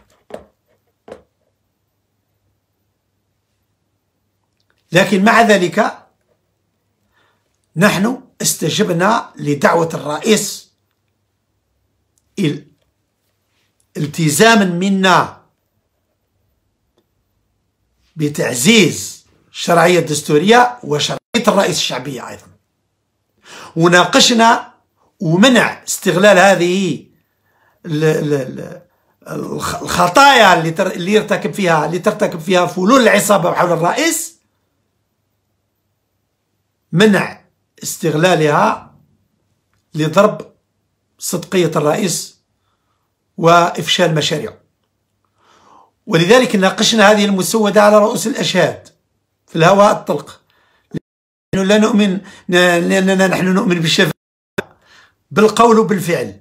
لكن مع ذلك نحن استجبنا لدعوه الرئيس التزاما منا بتعزيز الشرعيه الدستوريه وشرعيه الرئيس الشعبيه ايضا وناقشنا ومنع استغلال هذه الخطايا اللي اللي يرتكب فيها اللي ترتكب فيها فلول العصابه حول الرئيس منع استغلالها لضرب صدقيه الرئيس وافشال مشاريعه ولذلك ناقشنا هذه المسوده على رؤوس الاشهاد في الهواء الطلق لا نؤمن لأننا نحن نؤمن بالشفاعة بالقول وبالفعل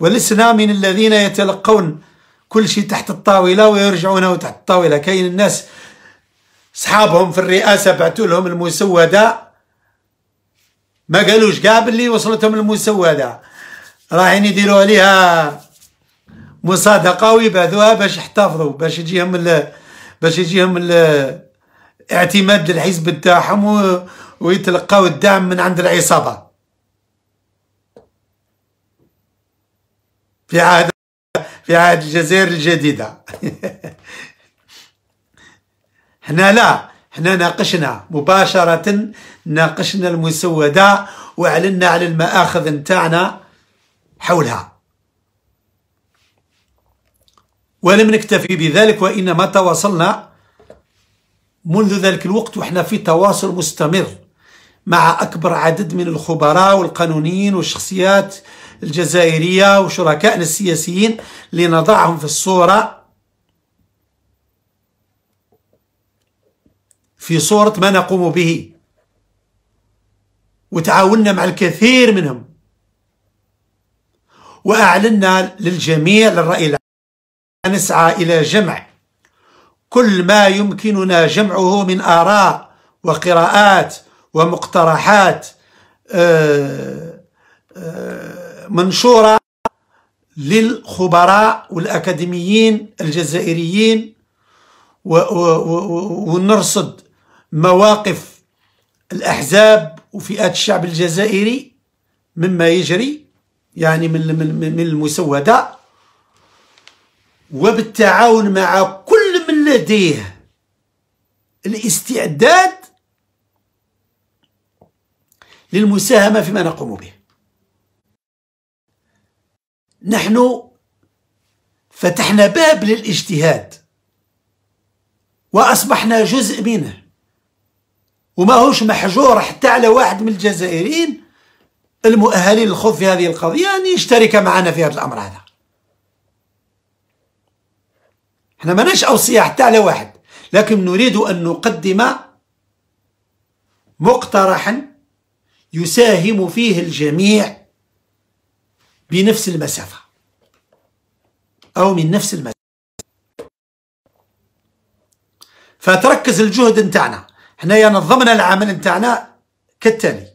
ولسنا من الذين يتلقون كل شيء تحت الطاولة ويرجعونه تحت الطاولة كاين الناس صحابهم في الرئاسة بعثوا لهم المسودة ما قالوش كاع باللي وصلتهم المسودة رايحين يديروا عليها مصادقة ويبعثوها باش يحتفظوا باش يجيهم باش يجيهم اعتماد للحزب تاعهم ويتلقاو الدعم من عند العصابة في عهد في عهد الجزائر الجديدة حنا لا حنا ناقشنا مباشرة ناقشنا المسودة وأعلنا على المآخذ نتاعنا حولها ولم نكتفي بذلك وإنما تواصلنا منذ ذلك الوقت وحنا في تواصل مستمر مع أكبر عدد من الخبراء والقانونيين والشخصيات الجزائرية وشركائنا السياسيين لنضعهم في الصورة في صورة ما نقوم به وتعاوننا مع الكثير منهم وأعلنا للجميع للرأي العام نسعى إلى جمع كل ما يمكننا جمعه من آراء وقراءات ومقترحات آه، آه، منشورة للخبراء والأكاديميين الجزائريين ونرصد مواقف الأحزاب وفئات الشعب الجزائري مما يجري يعني من المسودة وبالتعاون مع كل لديه الاستعداد للمساهمة فيما نقوم به نحن فتحنا باب للاجتهاد وأصبحنا جزء منه وما هوش محجور حتى على واحد من الجزائريين المؤهلين للخوض في هذه القضية أن يشترك معنا في هذا الأمر هذا احنا ماناش اوصياء حتى على واحد لكن نريد أن نقدم مقترحا يساهم فيه الجميع بنفس المسافة أو من نفس المسافة فتركز الجهد نتاعنا حنايا نظمنا العمل نتاعنا كالتالي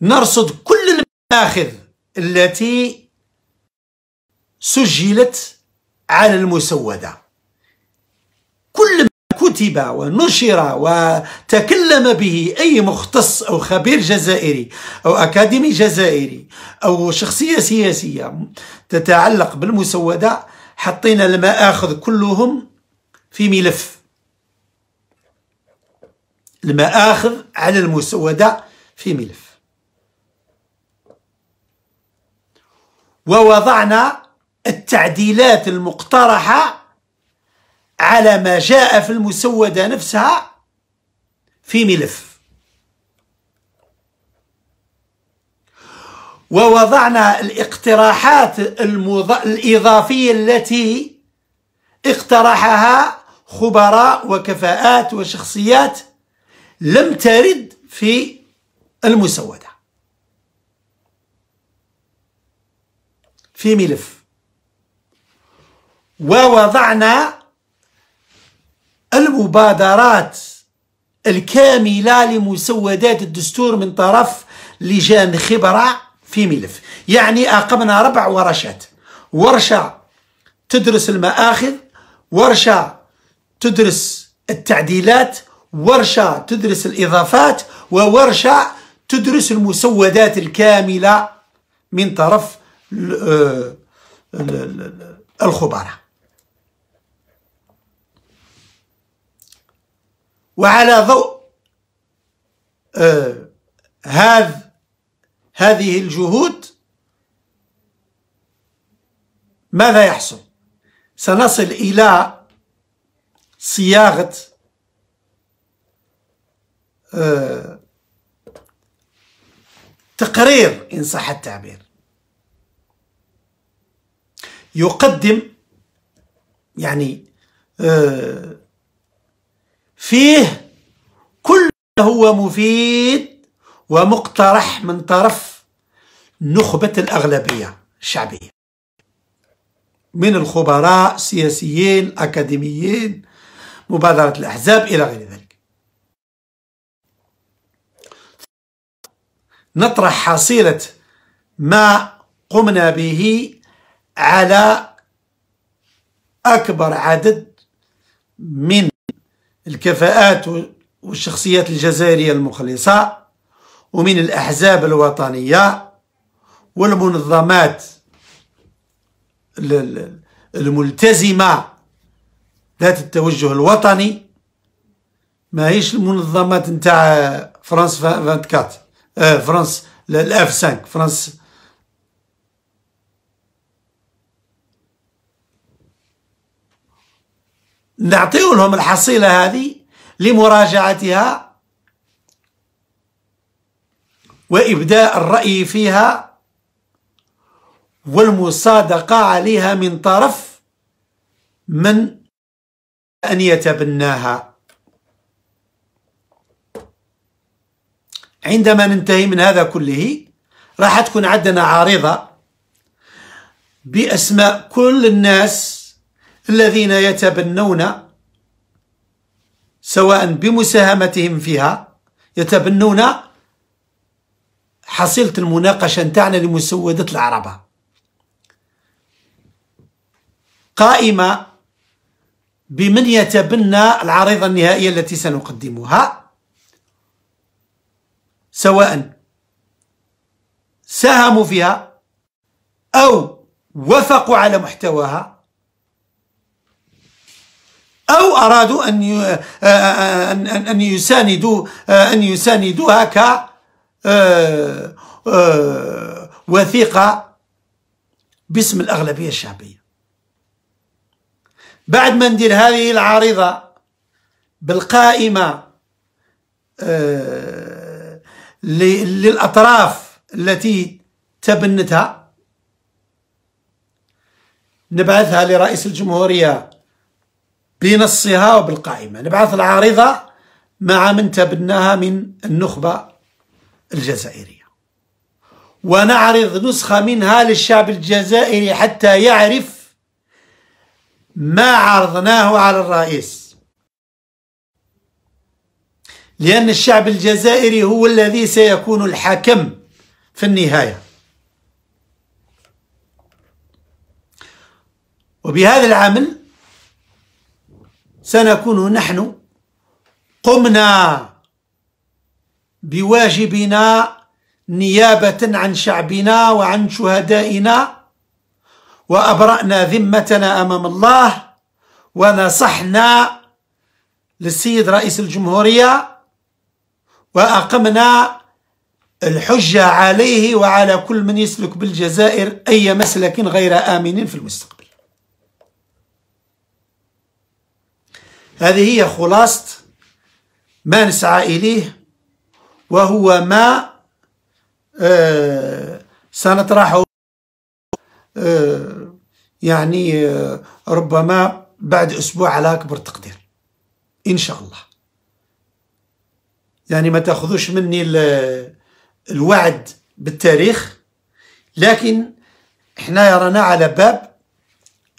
نرصد كل المآخذ التي سجلت على المسودة كل ما كتب ونشر وتكلم به أي مختص أو خبير جزائري أو أكاديمي جزائري أو شخصية سياسية تتعلق بالمسودة حطينا المآخذ كلهم في ملف المآخذ على المسودة في ملف ووضعنا التعديلات المقترحة على ما جاء في المسودة نفسها في ملف ووضعنا الاقتراحات المض... الإضافية التي اقترحها خبراء وكفاءات وشخصيات لم ترد في المسودة في ملف ووضعنا المبادرات الكاملة لمسودات الدستور من طرف لجان خبرة في ملف يعني أقمنا أربع ورشات ورشة تدرس المآخذ ورشة تدرس التعديلات ورشة تدرس الإضافات وورشة تدرس المسودات الكاملة من طرف آه، الخبراء وعلى ضوء آه هذ هذه الجهود ماذا يحصل سنصل إلى صياغة آه تقرير إن صح التعبير يقدم يعني آه فيه كل هو مفيد ومقترح من طرف نخبة الأغلبية الشعبية من الخبراء السياسيين الأكاديميين مبادرة الأحزاب إلى غير ذلك نطرح حصيلة ما قمنا به على أكبر عدد من الكفاءات والشخصيات الجزائرية المخلصة ومن الأحزاب الوطنية والمنظمات الملتزمة ذات التوجه الوطني ماهيش المنظمات نتاع فرانس 24 آه، فرانس الاف 5 فرانس نعطيو لهم الحصيلة هذه لمراجعتها وإبداء الرأي فيها والمصادقة عليها من طرف من أن يتبناها عندما ننتهي من هذا كله راح تكون عندنا عارضة بأسماء كل الناس الذين يتبنون سواء بمساهمتهم فيها يتبنون حصيلة المناقشة نتاعنا لمسودة العربة قائمة بمن يتبنى العريضة النهائية التي سنقدمها سواء ساهموا فيها أو وافقوا على محتواها أو أرادوا أن آه، آه، آه، أن أن يساندوا أن يساندوها ك وثيقة باسم الأغلبية الشعبية بعد ما ندير هذه العارضة بالقائمة للأطراف التي تبنتها نبعثها لرئيس الجمهورية بنصها وبالقائمة نبعث العارضة مع من تبناها من النخبة الجزائرية ونعرض نسخة منها للشعب الجزائري حتى يعرف ما عرضناه على الرئيس لأن الشعب الجزائري هو الذي سيكون الحكم في النهاية وبهذا العمل سنكون نحن قمنا بواجبنا نيابة عن شعبنا وعن شهدائنا وأبرأنا ذمتنا أمام الله ونصحنا للسيد رئيس الجمهورية وأقمنا الحجة عليه وعلى كل من يسلك بالجزائر أي مسلك غير آمن في المستقبل هذه هي خلاصة ما نسعى إليه وهو ما آه، سنطرحه آه، يعني آه، ربما بعد أسبوع على أكبر تقدير إن شاء الله يعني ما تأخذوش مني الوعد بالتاريخ لكن احنا يرانا على باب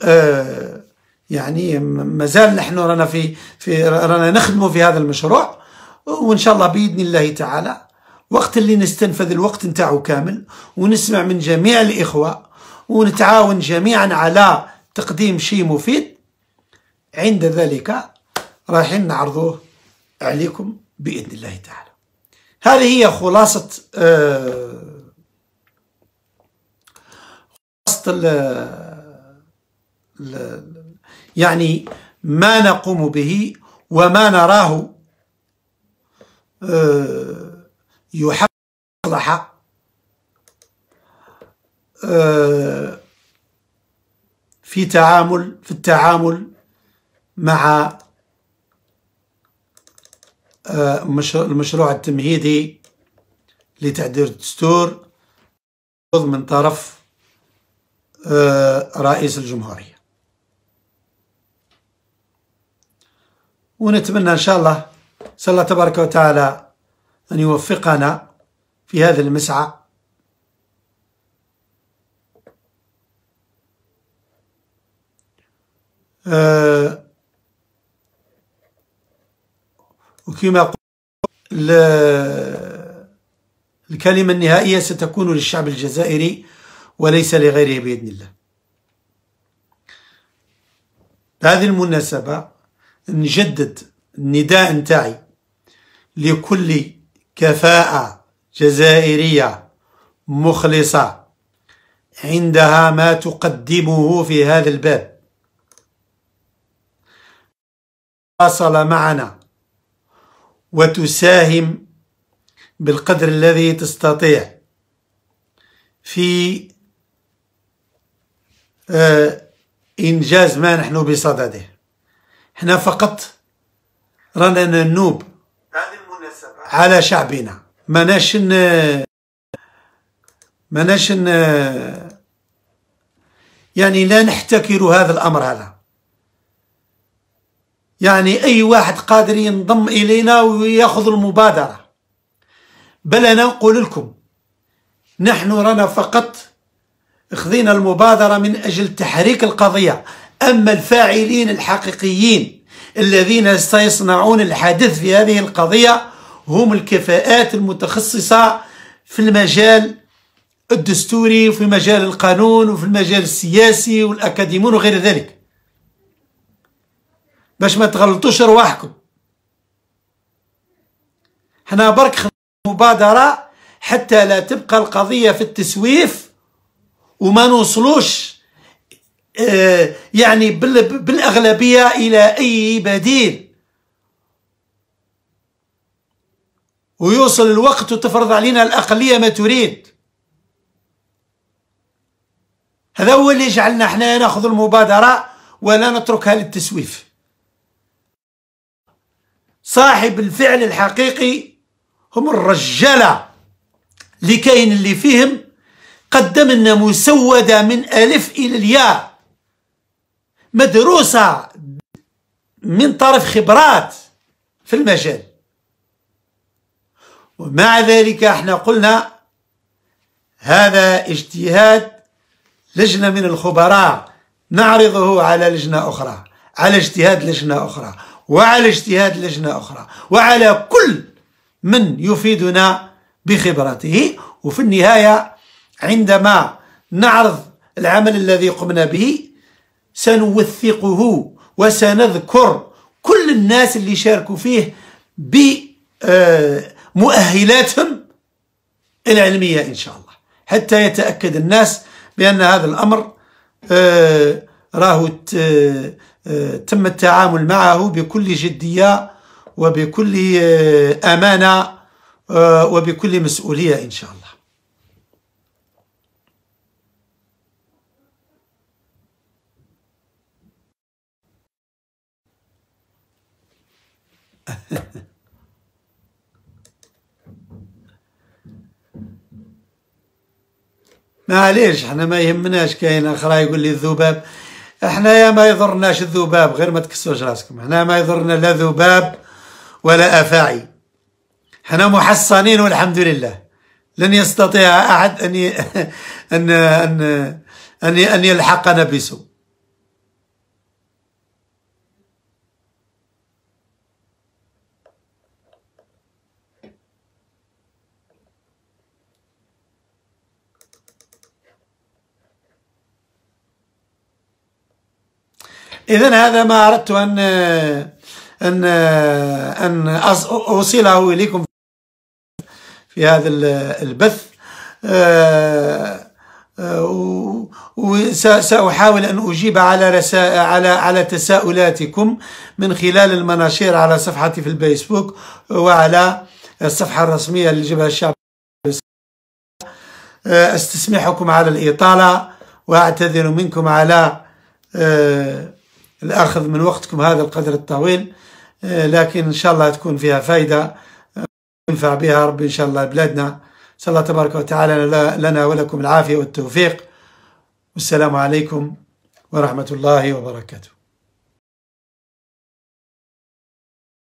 آه يعني ما زال نحن رانا في في رانا نخدموا في هذا المشروع وان شاء الله باذن الله تعالى وقت اللي نستنفذ الوقت نتاعو كامل ونسمع من جميع الاخوه ونتعاون جميعا على تقديم شيء مفيد عند ذلك رايحين نعرضوه عليكم باذن الله تعالى هذه هي خلاصه آه خلاصه ال يعني ما نقوم به وما نراه مصلحة آه، آه، في تعامل في التعامل مع آه، المشروع التمهيدي لتعديل الدستور من طرف رئيس الجمهورية ونتمنى إن شاء الله صلى الله تبارك وتعالى أن يوفقنا في هذا المسعى أه وكما الكلمة النهائية ستكون للشعب الجزائري وليس لغيره بإذن الله بهذه المناسبة نجدد النداء نتاعي لكل كفاءة جزائرية مخلصة عندها ما تقدمه في هذا الباب تواصل معنا وتساهم بالقدر الذي تستطيع في آه، إنجاز ما نحن بصدده حنا فقط رانا ننوب على شعبنا ماناش ماناش يعني لا نحتكر هذا الامر هذا يعني اي واحد قادر ينضم الينا وياخذ المبادره بل انا نقول لكم نحن رانا فقط خذينا المبادره من اجل تحريك القضيه أما الفاعلين الحقيقيين الذين سيصنعون الحدث في هذه القضية هم الكفاءات المتخصصة في المجال الدستوري وفي مجال القانون وفي المجال السياسي والأكاديميون وغير ذلك باش ما تغلطوش رواحكم حنا برك مبادرة حتى لا تبقى القضية في التسويف وما نوصلوش آه، يعني بالأغلبية إلى أي بديل ويوصل الوقت وتفرض علينا الأقلية ما تريد هذا هو اللي يجعلنا احنا ناخذ المبادرة ولا نتركها للتسويف صاحب الفعل الحقيقي هم الرجالة اللي كاين اللي فيهم قدم لنا مسودة من ألف إلى الياء مدروسه من طرف خبرات في المجال ومع ذلك احنا قلنا هذا اجتهاد لجنه من الخبراء نعرضه على لجنه اخرى على اجتهاد لجنه اخرى وعلى اجتهاد لجنه اخرى وعلى كل من يفيدنا بخبرته وفي النهايه عندما نعرض العمل الذي قمنا به سنوثقه وسنذكر كل الناس اللي شاركوا فيه بمؤهلاتهم العلمية إن شاء الله حتى يتأكد الناس بأن هذا الأمر آه، راه آه، آه، تم التعامل معه بكل جدية وبكل أمانة وبكل مسؤولية إن شاء الله معليش حنا ما يهمناش كاين اخرى يقول لي الذباب احنا يا ما يضرناش الذباب غير ما تكسوش راسكم احنا ما يضرنا لا ذباب ولا افاعي احنا محصنين والحمد لله لن يستطيع احد ان ي... ان ان, أن يلحقنا بسوء إذا هذا ما أردت أن أن أن أوصله إليكم في هذا البث آه، آه، وسأحاول أن أجيب على رسائل على على تساؤلاتكم من خلال المناشير على صفحتي في الفيسبوك وعلى الصفحة الرسمية للجبهة الشعبية آه، استسمحكم على الإطالة وأعتذر منكم على الأخذ من وقتكم هذا القدر الطويل آه، لكن إن شاء الله تكون فيها فايدة آه، ينفع بها ربي إن شاء الله بلادنا صلى الله تبارك وتعالى لنا ولكم العافية والتوفيق والسلام عليكم ورحمة الله وبركاته